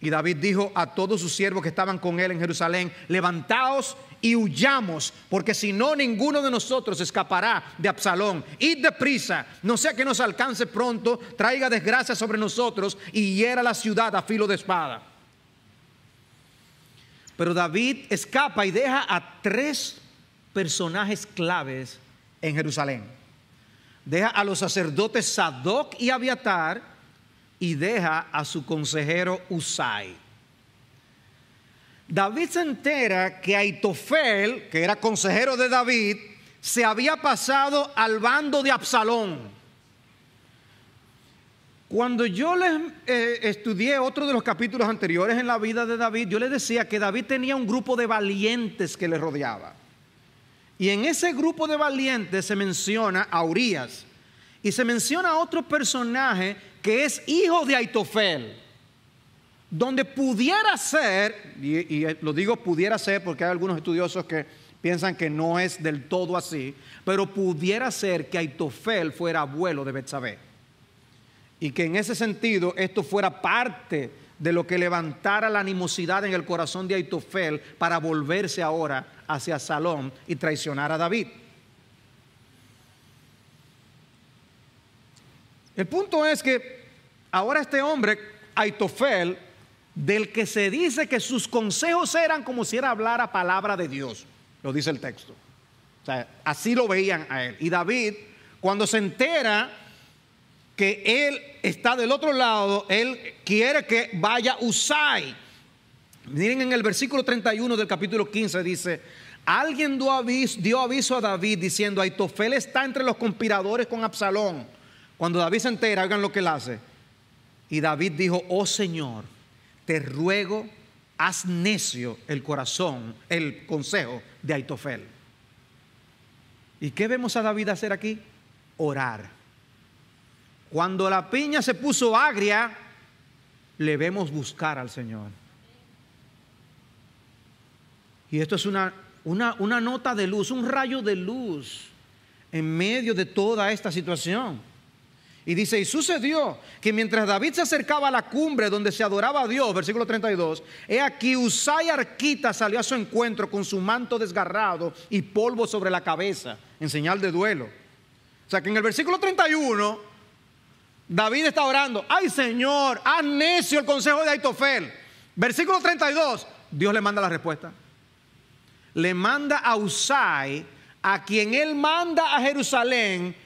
Y David dijo a todos sus siervos que estaban con él en Jerusalén, levantaos y huyamos, porque si no, ninguno de nosotros escapará de Absalón. Id deprisa, no sea que nos alcance pronto, traiga desgracia sobre nosotros y hiera la ciudad a filo de espada. Pero David escapa y deja a tres personajes claves en Jerusalén. Deja a los sacerdotes Sadoc y Abiatar y deja a su consejero Usai. David se entera que Aitofel, que era consejero de David, se había pasado al bando de Absalón. Cuando yo les eh, estudié otro de los capítulos anteriores en la vida de David, yo les decía que David tenía un grupo de valientes que le rodeaba. Y en ese grupo de valientes se menciona a Urias y se menciona a otro personaje que es hijo de Aitofel. Donde pudiera ser, y, eh, lo digo pudiera ser porque hay algunos estudiosos que piensan que no es del todo así, pero pudiera ser que Aitofel fuera abuelo de Betsabé y que en ese sentido esto fuera parte de lo que levantara la animosidad en el corazón de Aitofel para volverse ahora hacia Salón y traicionar a David. El punto es que ahora este hombre, Aitofel, del que se dice que sus consejos eran como si era hablar a palabra de Dios, lo dice el texto. O sea, así lo veían a él. Y David, cuando se entera que él está del otro lado, él quiere que vaya Usai. Miren en el versículo 31 del capítulo 15 dice, alguien dio aviso, dio aviso a David diciendo, Aitofel está entre los conspiradores con Absalón. Cuando David se entera, hagan lo que él hace. Y David dijo, oh Señor, te ruego, haz necio el corazón, el consejo de Aitofel. ¿Y qué vemos a David hacer aquí? Orar. Cuando la piña se puso agria, le vemos buscar al Señor. Y esto es una, una, una nota de luz, un rayo de luz en medio de toda esta situación. Y dice, y sucedió que mientras David se acercaba a la cumbre donde se adoraba a Dios, versículo 32, he aquí Usai Arquita salió a su encuentro con su manto desgarrado y polvo sobre la cabeza, en señal de duelo. O sea que en el versículo 31 David está orando, ay Señor, haz necio el consejo de Aitofel. Versículo 32, Dios le manda la respuesta. Le manda a Usai, a quien él manda a Jerusalén,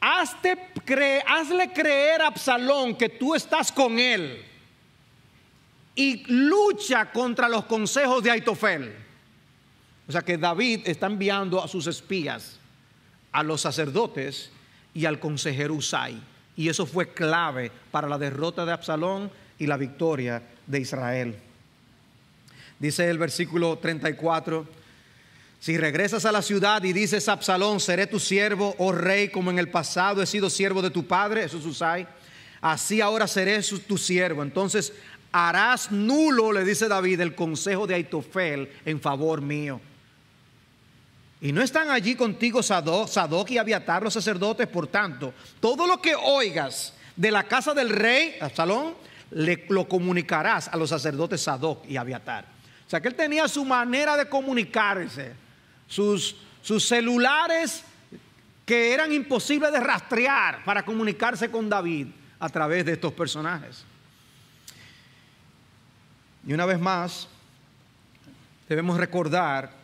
hazle creer a Absalón que tú estás con él y lucha contra los consejos de Aitofel. O sea que David está enviando a sus espías, a los sacerdotes y al consejero Usai. Y eso fue clave para la derrota de Absalón y la victoria de Israel. Dice el versículo 34, si regresas a la ciudad y dices, Absalón, seré tu siervo, oh rey, como en el pasado he sido siervo de tu padre, eso es así ahora seré tu siervo. Entonces harás nulo, le dice David, el consejo de Aitofel en favor mío. Y no están allí contigo Sadoc, y Abiatar, los sacerdotes. Por tanto, todo lo que oigas de la casa del rey, Absalón, le, lo comunicarás a los sacerdotes Sadoc y Abiatar. O sea que él tenía su manera de comunicarse, sus, sus celulares que eran imposibles de rastrear para comunicarse con David a través de estos personajes. Y una vez más, debemos recordar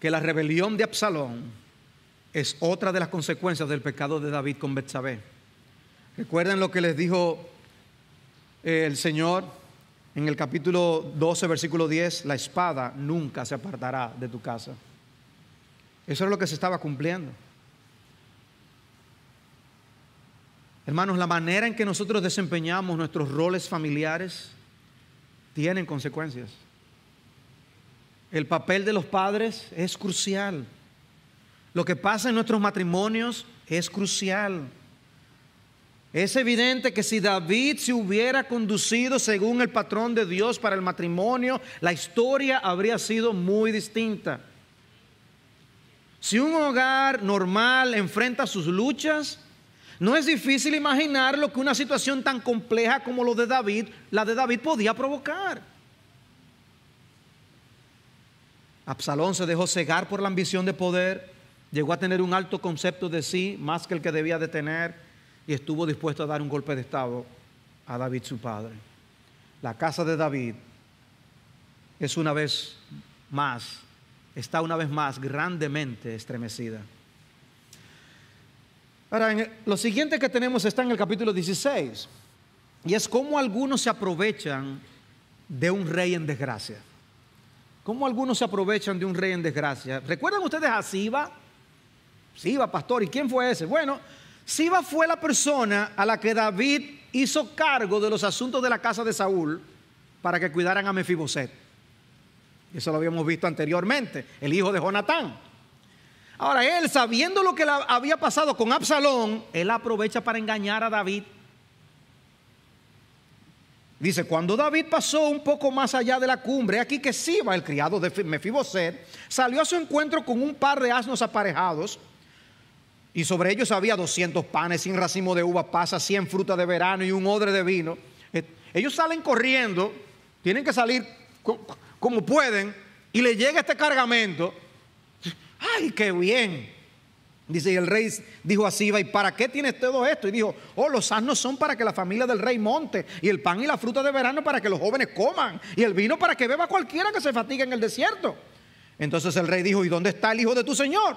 que la rebelión de Absalón es otra de las consecuencias del pecado de David con Betsabé. Recuerden lo que les dijo eh, el Señor en el capítulo 12, versículo 10, la espada nunca se apartará de tu casa. Eso es lo que se estaba cumpliendo. Hermanos, la manera en que nosotros desempeñamos nuestros roles familiares tienen consecuencias. El papel de los padres es crucial. Lo que pasa en nuestros matrimonios es crucial. Es evidente que si David se hubiera conducido según el patrón de Dios para el matrimonio, la historia habría sido muy distinta. Si un hogar normal enfrenta sus luchas, no es difícil imaginar lo que una situación tan compleja como lo de David, la de David podía provocar. Absalón se dejó cegar por la ambición de poder, llegó a tener un alto concepto de sí, más que el que debía de tener, y estuvo dispuesto a dar un golpe de Estado a David su padre. La casa de David es una vez más, está una vez más grandemente estremecida. Ahora, lo siguiente que tenemos está en el capítulo 16, y es cómo algunos se aprovechan de un rey en desgracia. ¿Cómo algunos se aprovechan de un rey en desgracia? ¿Recuerdan ustedes a Siba? Siba, pastor, ¿y quién fue ese? Bueno, Siba fue la persona a la que David hizo cargo de los asuntos de la casa de Saúl para que cuidaran a Mefiboset. Eso lo habíamos visto anteriormente, el hijo de Jonatán. Ahora él, sabiendo lo que había pasado con Absalón, él aprovecha para engañar a David Dice, cuando David pasó un poco más allá de la cumbre, aquí que Siba, el criado de Mefiboset, salió a su encuentro con un par de asnos aparejados, y sobre ellos había 200 panes, sin racimo de uva pasa, 100 frutas de verano y un odre de vino. Eh, ellos salen corriendo, tienen que salir como pueden, y le llega este cargamento. ¡Ay, qué bien! Dice, y el rey dijo a Siba, ¿y para qué tienes todo esto? Y dijo, oh, los asnos son para que la familia del rey monte, y el pan y la fruta de verano para que los jóvenes coman, y el vino para que beba cualquiera que se fatiga en el desierto. Entonces el rey dijo, ¿y dónde está el hijo de tu señor?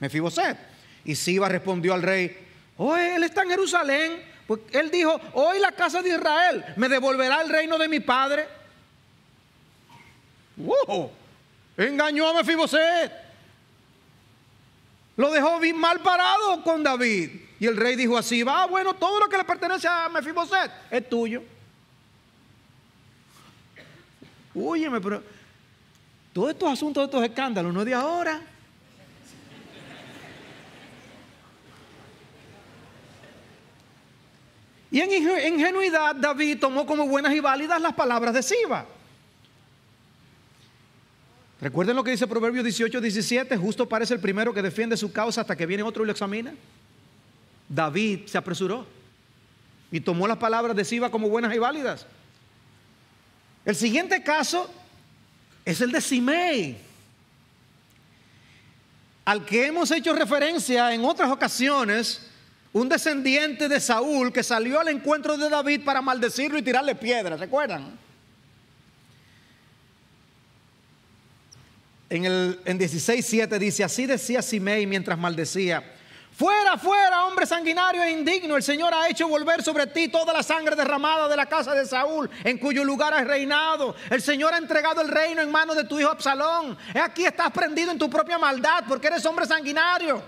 Mefiboset. Y Siba respondió al rey, oh, él está en Jerusalén. Pues él dijo, hoy la casa de Israel me devolverá el reino de mi padre. ¡Wow! Engañó a Mefiboset. Lo dejó mal parado con David. Y el rey dijo así, va, bueno, todo lo que le pertenece a Mefiboset es tuyo. Óyeme, pero todos estos asuntos, estos escándalos, no es de ahora. Y en ingenuidad David tomó como buenas y válidas las palabras de Siba. Recuerden lo que dice Proverbios 18, 17, justo parece el primero que defiende su causa hasta que viene otro y lo examina. David se apresuró y tomó las palabras de Siba como buenas y válidas. El siguiente caso es el de Simei, al que hemos hecho referencia en otras ocasiones, un descendiente de Saúl que salió al encuentro de David para maldecirlo y tirarle piedras, ¿recuerdan? en, el, en 16, 7 dice, así decía Simei mientras maldecía, fuera, fuera, hombre sanguinario e indigno, el Señor ha hecho volver sobre ti toda la sangre derramada de la casa de Saúl, en cuyo lugar has reinado. El Señor ha entregado el reino en manos de tu hijo Absalón. aquí estás prendido en tu propia maldad porque eres hombre sanguinario.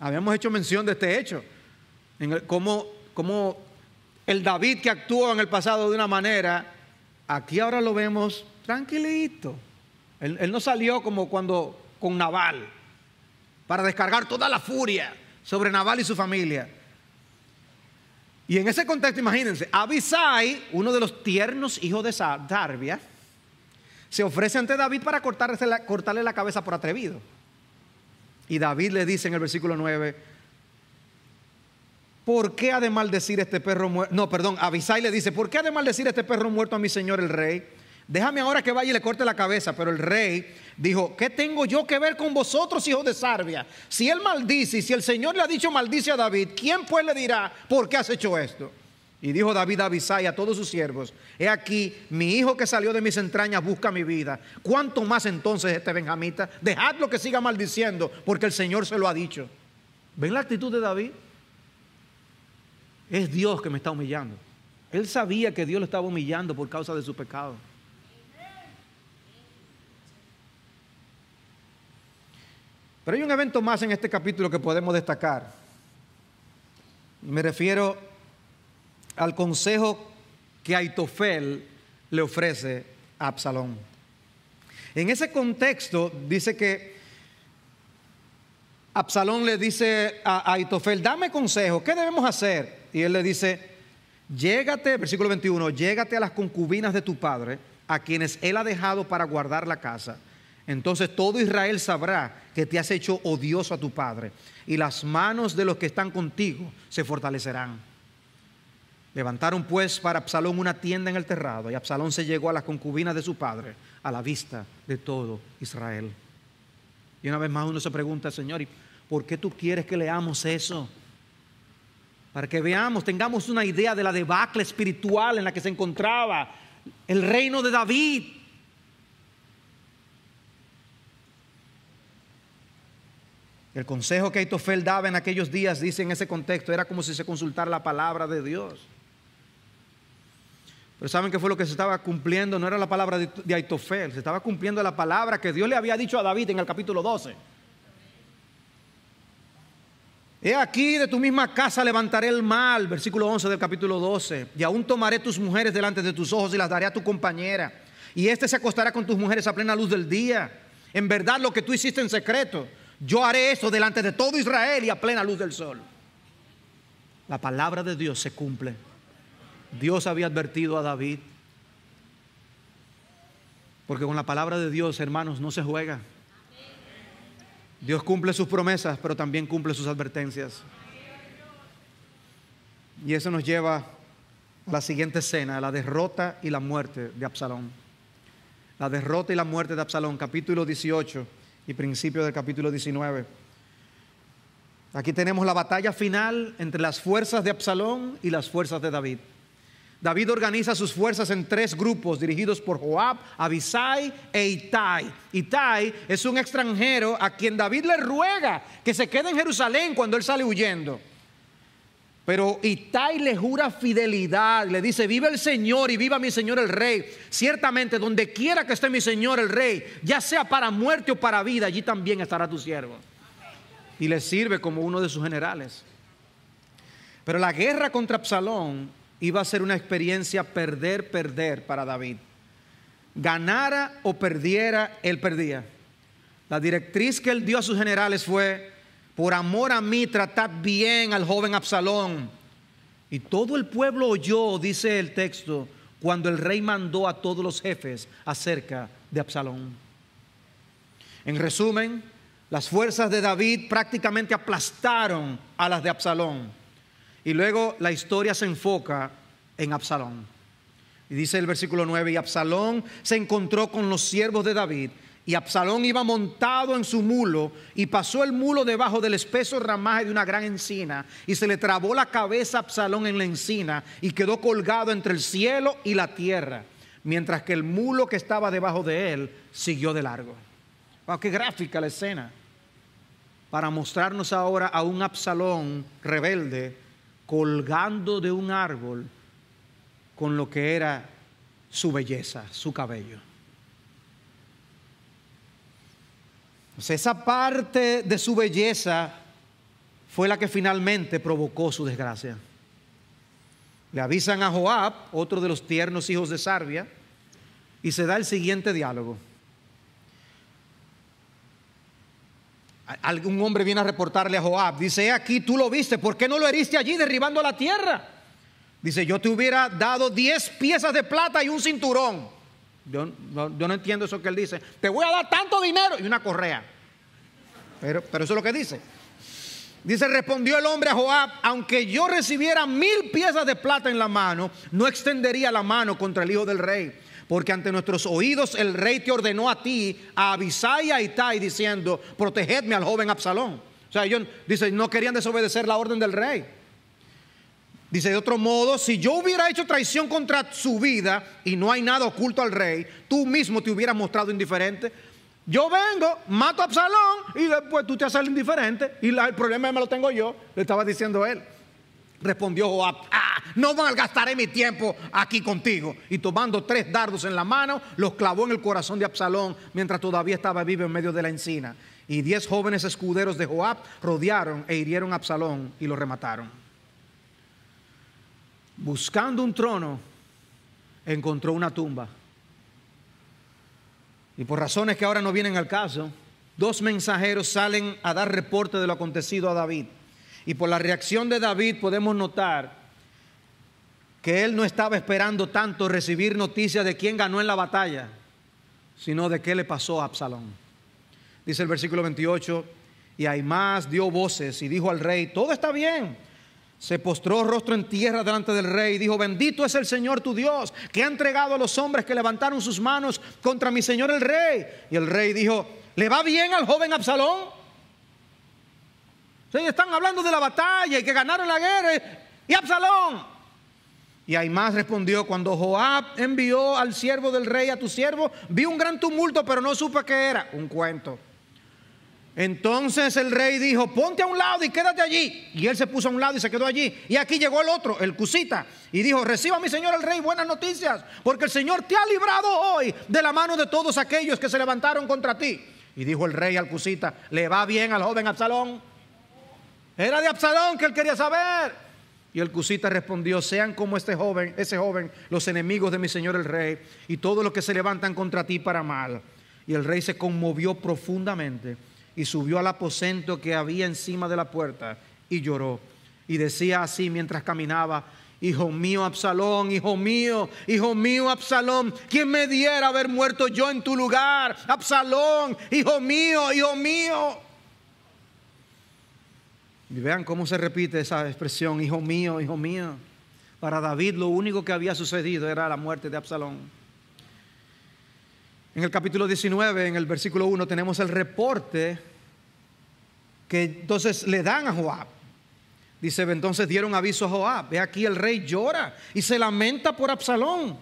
Habíamos hecho mención de este hecho, como, como el David que actuó en el pasado de una manera, aquí ahora lo vemos tranquilito. Él, no salió como cuando con Naval para descargar toda la furia sobre Naval y su familia. Y en ese contexto, imagínense, Abisai, uno de los tiernos hijos de Darbia, se ofrece ante David para cortarle, la cabeza por atrevido. Y David le dice en el versículo 9, ¿por qué ha de este perro muerto? No, perdón, Abisai le dice, ¿por qué ha de este perro muerto a mi señor el rey? Déjame ahora que vaya y le corte la cabeza. Pero el rey dijo, ¿qué tengo yo que ver con vosotros, hijos de Sarbia? Si él maldice y si el Señor le ha dicho maldice a David, ¿quién pues le dirá por qué has hecho esto? Y dijo David a Abisai a todos sus siervos, he aquí, mi hijo que salió de mis entrañas busca mi vida. ¿Cuánto más entonces este benjamita? Dejadlo que siga maldiciendo, porque el Señor se lo ha dicho. ¿Ven la actitud de David? Es Dios que me está humillando. Él sabía que Dios lo estaba humillando por causa de su pecado. Pero hay un evento más en este capítulo que podemos destacar. Me refiero al consejo que Aitofel le ofrece a Absalón. En ese contexto dice que Absalón le dice a Aitofel, dame consejo, ¿qué debemos hacer? Y él le dice, llégate, versículo 21, llégate a las concubinas de tu padre, a quienes él ha dejado para guardar la casa entonces todo Israel sabrá que te has hecho odioso a tu padre y las manos de los que están contigo se fortalecerán. Levantaron pues para Absalón una tienda en el terrado y Absalón se llegó a las concubinas de su padre a la vista de todo Israel. Y una vez más uno se pregunta, Señor, ¿y por qué tú quieres que leamos eso? Para que veamos, tengamos una idea de la debacle espiritual en la que se encontraba el reino de David. El consejo que Aitofel daba en aquellos días, dice en ese contexto, era como si se consultara la palabra de Dios. Pero ¿saben qué fue lo que se estaba cumpliendo? No era la palabra de Aitofel, se estaba cumpliendo la palabra que Dios le había dicho a David en el capítulo 12. He aquí de tu misma casa levantaré el mal, versículo 11 del capítulo 12, y aún tomaré tus mujeres delante de tus ojos y las daré a tu compañera, y éste se acostará con tus mujeres a plena luz del día. En verdad lo que tú hiciste en secreto, yo haré eso delante de todo Israel y a plena luz del sol. La palabra de Dios se cumple. Dios había advertido a David. Porque con la palabra de Dios, hermanos, no se juega. Dios cumple sus promesas, pero también cumple sus advertencias. Y eso nos lleva a la siguiente escena, la derrota y la muerte de Absalón. La derrota y la muerte de Absalón, capítulo 18 y principio del capítulo 19. Aquí tenemos la batalla final entre las fuerzas de Absalón y las fuerzas de David. David organiza sus fuerzas en tres grupos dirigidos por Joab, Abisai e Itai. Itai es un extranjero a quien David le ruega que se quede en Jerusalén cuando él sale huyendo. Pero Itai le jura fidelidad, le dice, viva el Señor y viva mi Señor el Rey. Ciertamente, donde quiera que esté mi Señor el Rey, ya sea para muerte o para vida, allí también estará tu siervo. Y le sirve como uno de sus generales. Pero la guerra contra Absalón iba a ser una experiencia perder, perder para David. Ganara o perdiera, él perdía. La directriz que él dio a sus generales fue, por amor a mí, tratad bien al joven Absalón. Y todo el pueblo oyó, dice el texto, cuando el rey mandó a todos los jefes acerca de Absalón. En resumen, las fuerzas de David prácticamente aplastaron a las de Absalón. Y luego la historia se enfoca en Absalón. Y dice el versículo 9, y Absalón se encontró con los siervos de David y Absalón iba montado en su mulo y pasó el mulo debajo del espeso ramaje de una gran encina y se le trabó la cabeza a Absalón en la encina y quedó colgado entre el cielo y la tierra, mientras que el mulo que estaba debajo de él siguió de largo. qué gráfica la escena. Para mostrarnos ahora a un Absalón rebelde colgando de un árbol con lo que era su belleza, su cabello. esa parte de su belleza fue la que finalmente provocó su desgracia. Le avisan a Joab, otro de los tiernos hijos de Sarbia, y se da el siguiente diálogo. Algún hombre viene a reportarle a Joab, dice, aquí tú lo viste, ¿por qué no lo heriste allí derribando la tierra? Dice, yo te hubiera dado diez piezas de plata y un cinturón. Yo no, entiendo eso que él dice. Te voy a dar tanto dinero y una correa. Pero, pero eso es lo que dice. Dice, respondió el hombre a Joab, aunque yo recibiera mil piezas de plata en la mano, no extendería la mano contra el hijo del rey. Porque ante nuestros oídos el rey te ordenó a ti, a Abisai y a Itai, diciendo, protegedme al joven Absalón. O sea, ellos, dice, no querían desobedecer la orden del rey. Dice, de otro modo, si yo hubiera hecho traición contra su vida y no hay nada oculto al rey, tú mismo te hubieras mostrado indiferente. Yo vengo, mato a Absalón y después tú te haces indiferente y el problema me lo tengo yo, le estaba diciendo él. Respondió Joab, ah, no malgastaré mi tiempo aquí contigo. Y tomando tres dardos en la mano, los clavó en el corazón de Absalón mientras todavía estaba vivo en medio de la encina. Y diez jóvenes escuderos de Joab rodearon e hirieron a Absalón y lo remataron buscando un trono, encontró una tumba. Y por razones que ahora no vienen al caso, dos mensajeros salen a dar reporte de lo acontecido a David. Y por la reacción de David podemos notar que él no estaba esperando tanto recibir noticias de quién ganó en la batalla, sino de qué le pasó a Absalón. Dice el versículo 28, y más dio voces y dijo al rey, todo está bien, se postró rostro en tierra delante del rey y dijo, bendito es el Señor tu Dios, que ha entregado a los hombres que levantaron sus manos contra mi Señor el rey. Y el rey dijo, ¿le va bien al joven Absalón? están hablando de la batalla y que ganaron la guerra. Y Absalón. Y Aimás respondió, cuando Joab envió al siervo del rey a tu siervo, vi un gran tumulto, pero no supe qué era. Un cuento. Entonces el rey dijo, ponte a un lado y quédate allí. Y él se puso a un lado y se quedó allí. Y aquí llegó el otro, el cusita, y dijo, reciba mi señor el rey buenas noticias, porque el Señor te ha librado hoy de la mano de todos aquellos que se levantaron contra ti. Y dijo el rey al cusita, ¿le va bien al joven Absalón? Era de Absalón que él quería saber. Y el cusita respondió, sean como este joven, ese joven, los enemigos de mi señor el rey y todos los que se levantan contra ti para mal. Y el rey se conmovió profundamente y subió al aposento que había encima de la puerta y lloró. Y decía así mientras caminaba, Hijo mío, Absalón, hijo mío, hijo mío, Absalón, ¿quién me diera haber muerto yo en tu lugar? Absalón, hijo mío, hijo mío. Y vean cómo se repite esa expresión, hijo mío, hijo mío. Para David lo único que había sucedido era la muerte de Absalón. En el capítulo 19, en el versículo 1, tenemos el reporte que entonces le dan a Joab. Dice, entonces dieron aviso a Joab. Ve aquí el rey llora y se lamenta por Absalón.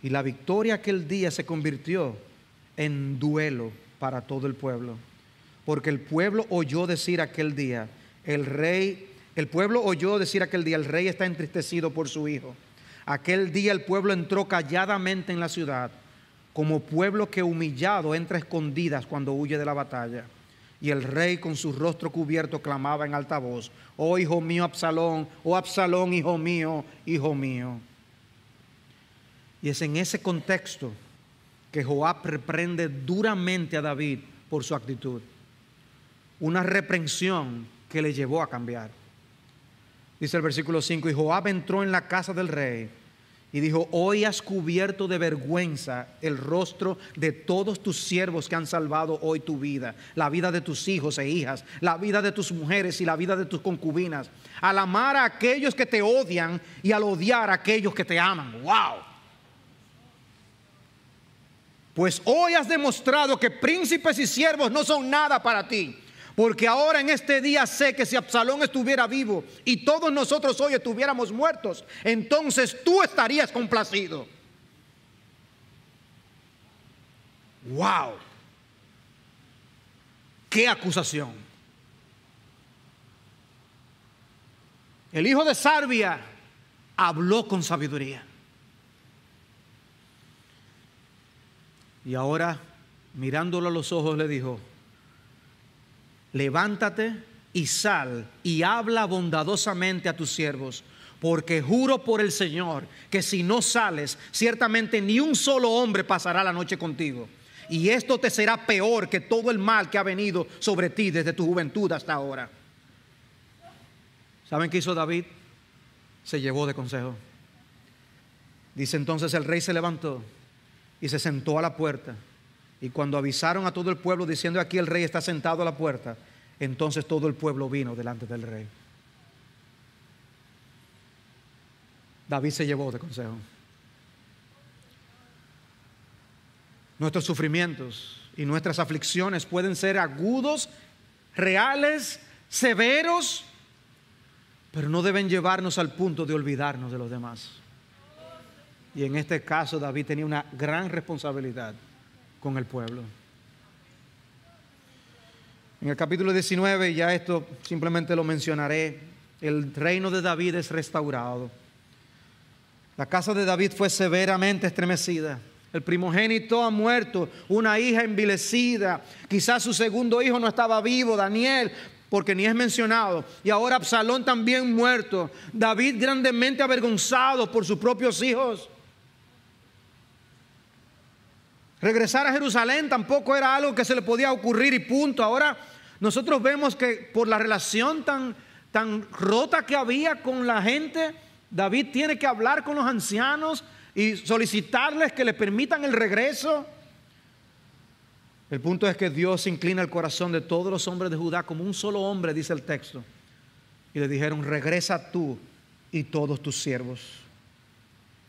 Y la victoria aquel día se convirtió en duelo para todo el pueblo. Porque el pueblo oyó decir aquel día, el rey, el pueblo oyó decir aquel día, el rey está entristecido por su hijo. Aquel día el pueblo entró calladamente en la ciudad, como pueblo que humillado entra escondidas cuando huye de la batalla. Y el rey con su rostro cubierto clamaba en alta voz, oh hijo mío Absalón, oh Absalón, hijo mío, hijo mío. Y es en ese contexto que Joab reprende duramente a David por su actitud. Una reprensión que le llevó a cambiar. Dice el versículo 5, y Joab entró en la casa del rey y dijo, hoy has cubierto de vergüenza el rostro de todos tus siervos que han salvado hoy tu vida, la vida de tus hijos e hijas, la vida de tus mujeres y la vida de tus concubinas, al amar a aquellos que te odian y al odiar a aquellos que te aman. ¡Wow! Pues hoy has demostrado que príncipes y siervos no son nada para ti porque ahora en este día sé que si Absalón estuviera vivo y todos nosotros hoy estuviéramos muertos, entonces tú estarías complacido. ¡Wow! ¡Qué acusación! El hijo de Sarbia habló con sabiduría. Y ahora, mirándolo a los ojos, le dijo, levántate y sal y habla bondadosamente a tus siervos, porque juro por el Señor que si no sales, ciertamente ni un solo hombre pasará la noche contigo. Y esto te será peor que todo el mal que ha venido sobre ti desde tu juventud hasta ahora. ¿Saben qué hizo David? Se llevó de consejo. Dice entonces el rey se levantó y se sentó a la puerta y cuando avisaron a todo el pueblo diciendo aquí el rey está sentado a la puerta, entonces todo el pueblo vino delante del rey. David se llevó de consejo. Nuestros sufrimientos y nuestras aflicciones pueden ser agudos, reales, severos, pero no deben llevarnos al punto de olvidarnos de los demás. Y en este caso David tenía una gran responsabilidad con el pueblo. En el capítulo 19, ya esto simplemente lo mencionaré, el reino de David es restaurado. La casa de David fue severamente estremecida. El primogénito ha muerto, una hija envilecida, quizás su segundo hijo no estaba vivo, Daniel, porque ni es mencionado. Y ahora Absalón también muerto, David grandemente avergonzado por sus propios hijos. Regresar a Jerusalén tampoco era algo que se le podía ocurrir y punto. Ahora nosotros vemos que por la relación tan, tan rota que había con la gente, David tiene que hablar con los ancianos y solicitarles que le permitan el regreso. El punto es que Dios inclina el corazón de todos los hombres de Judá como un solo hombre, dice el texto. Y le dijeron, regresa tú y todos tus siervos.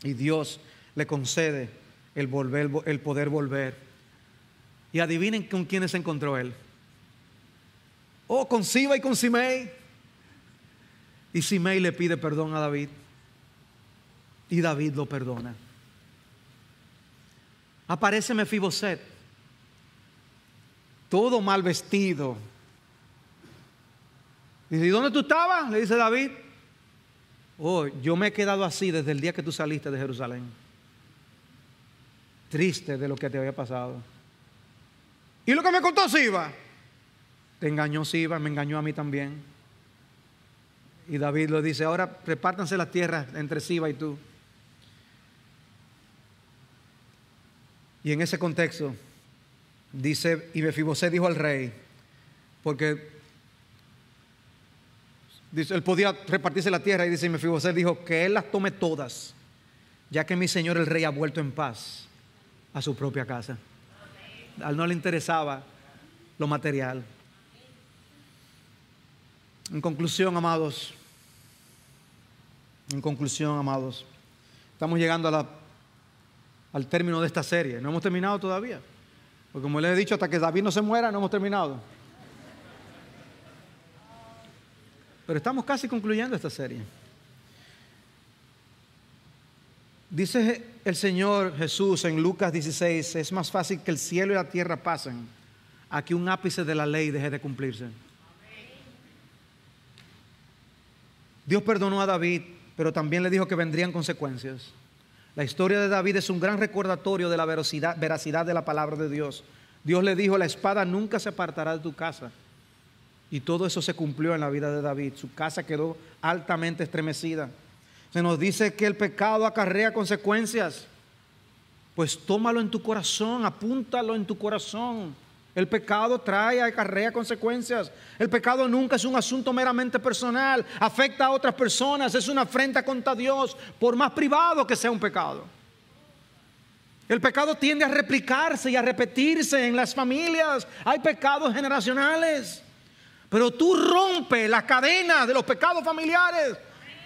Y Dios le concede el, volver, el poder volver. Y adivinen con quiénes se encontró él. Oh, con Siba y con Simei. Y Simei le pide perdón a David. Y David lo perdona. Aparece Mefiboset. Todo mal vestido. Y dice, ¿y dónde tú estabas? Le dice David. Oh, yo me he quedado así desde el día que tú saliste de Jerusalén triste de lo que te había pasado. ¿Y lo que me contó Siba? Te engañó Siba, me engañó a mí también. Y David lo dice, ahora repártanse las tierras entre Siba y tú. Y en ese contexto, dice, y Mefibosé dijo al rey, porque dice, él podía repartirse la tierra, y dice, y Mefibosé dijo, que él las tome todas, ya que mi señor el rey ha vuelto en paz a su propia casa. A no le interesaba lo material. En conclusión, amados, en conclusión, amados, estamos llegando a la, al término de esta serie. No hemos terminado todavía. Porque como les he dicho, hasta que David no se muera, no hemos terminado. Pero estamos casi concluyendo esta serie. Dice el Señor Jesús en Lucas 16, es más fácil que el cielo y la tierra pasen a que un ápice de la ley deje de cumplirse. Dios perdonó a David, pero también le dijo que vendrían consecuencias. La historia de David es un gran recordatorio de la veracidad, veracidad de la palabra de Dios. Dios le dijo, la espada nunca se apartará de tu casa. Y todo eso se cumplió en la vida de David. Su casa quedó altamente estremecida. Se nos dice que el pecado acarrea consecuencias. Pues tómalo en tu corazón, apúntalo en tu corazón. El pecado trae, acarrea consecuencias. El pecado nunca es un asunto meramente personal, afecta a otras personas, es una afrenta contra Dios, por más privado que sea un pecado. El pecado tiende a replicarse y a repetirse en las familias. Hay pecados generacionales. Pero tú rompes la cadena de los pecados familiares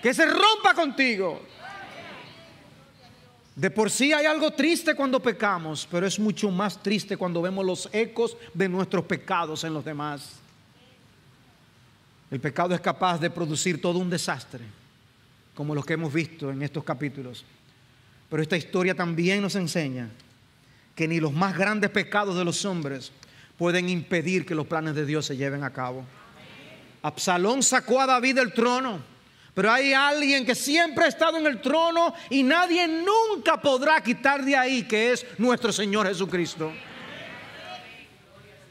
que se rompa contigo. De por sí hay algo triste cuando pecamos, pero es mucho más triste cuando vemos los ecos de nuestros pecados en los demás. El pecado es capaz de producir todo un desastre, como los que hemos visto en estos capítulos. Pero esta historia también nos enseña que ni los más grandes pecados de los hombres pueden impedir que los planes de Dios se lleven a cabo. Absalón sacó a David del trono pero hay alguien que siempre ha estado en el trono y nadie nunca podrá quitar de ahí, que es nuestro Señor Jesucristo.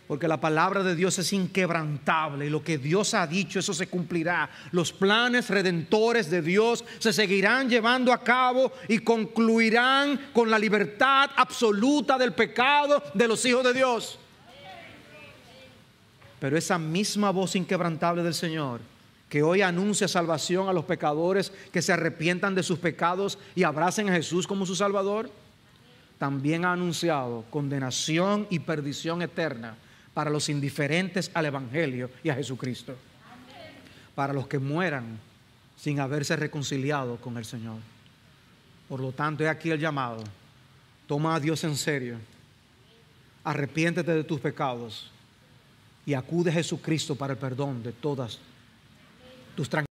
Porque la palabra de Dios es inquebrantable y lo que Dios ha dicho, eso se cumplirá. Los planes redentores de Dios se seguirán llevando a cabo y concluirán con la libertad absoluta del pecado de los hijos de Dios. Pero esa misma voz inquebrantable del Señor que hoy anuncia salvación a los pecadores, que se arrepientan de sus pecados y abracen a Jesús como su Salvador, también ha anunciado condenación y perdición eterna para los indiferentes al Evangelio y a Jesucristo, para los que mueran sin haberse reconciliado con el Señor. Por lo tanto, he aquí el llamado, toma a Dios en serio, arrepiéntete de tus pecados y acude a Jesucristo para el perdón de todas tus tranquilos.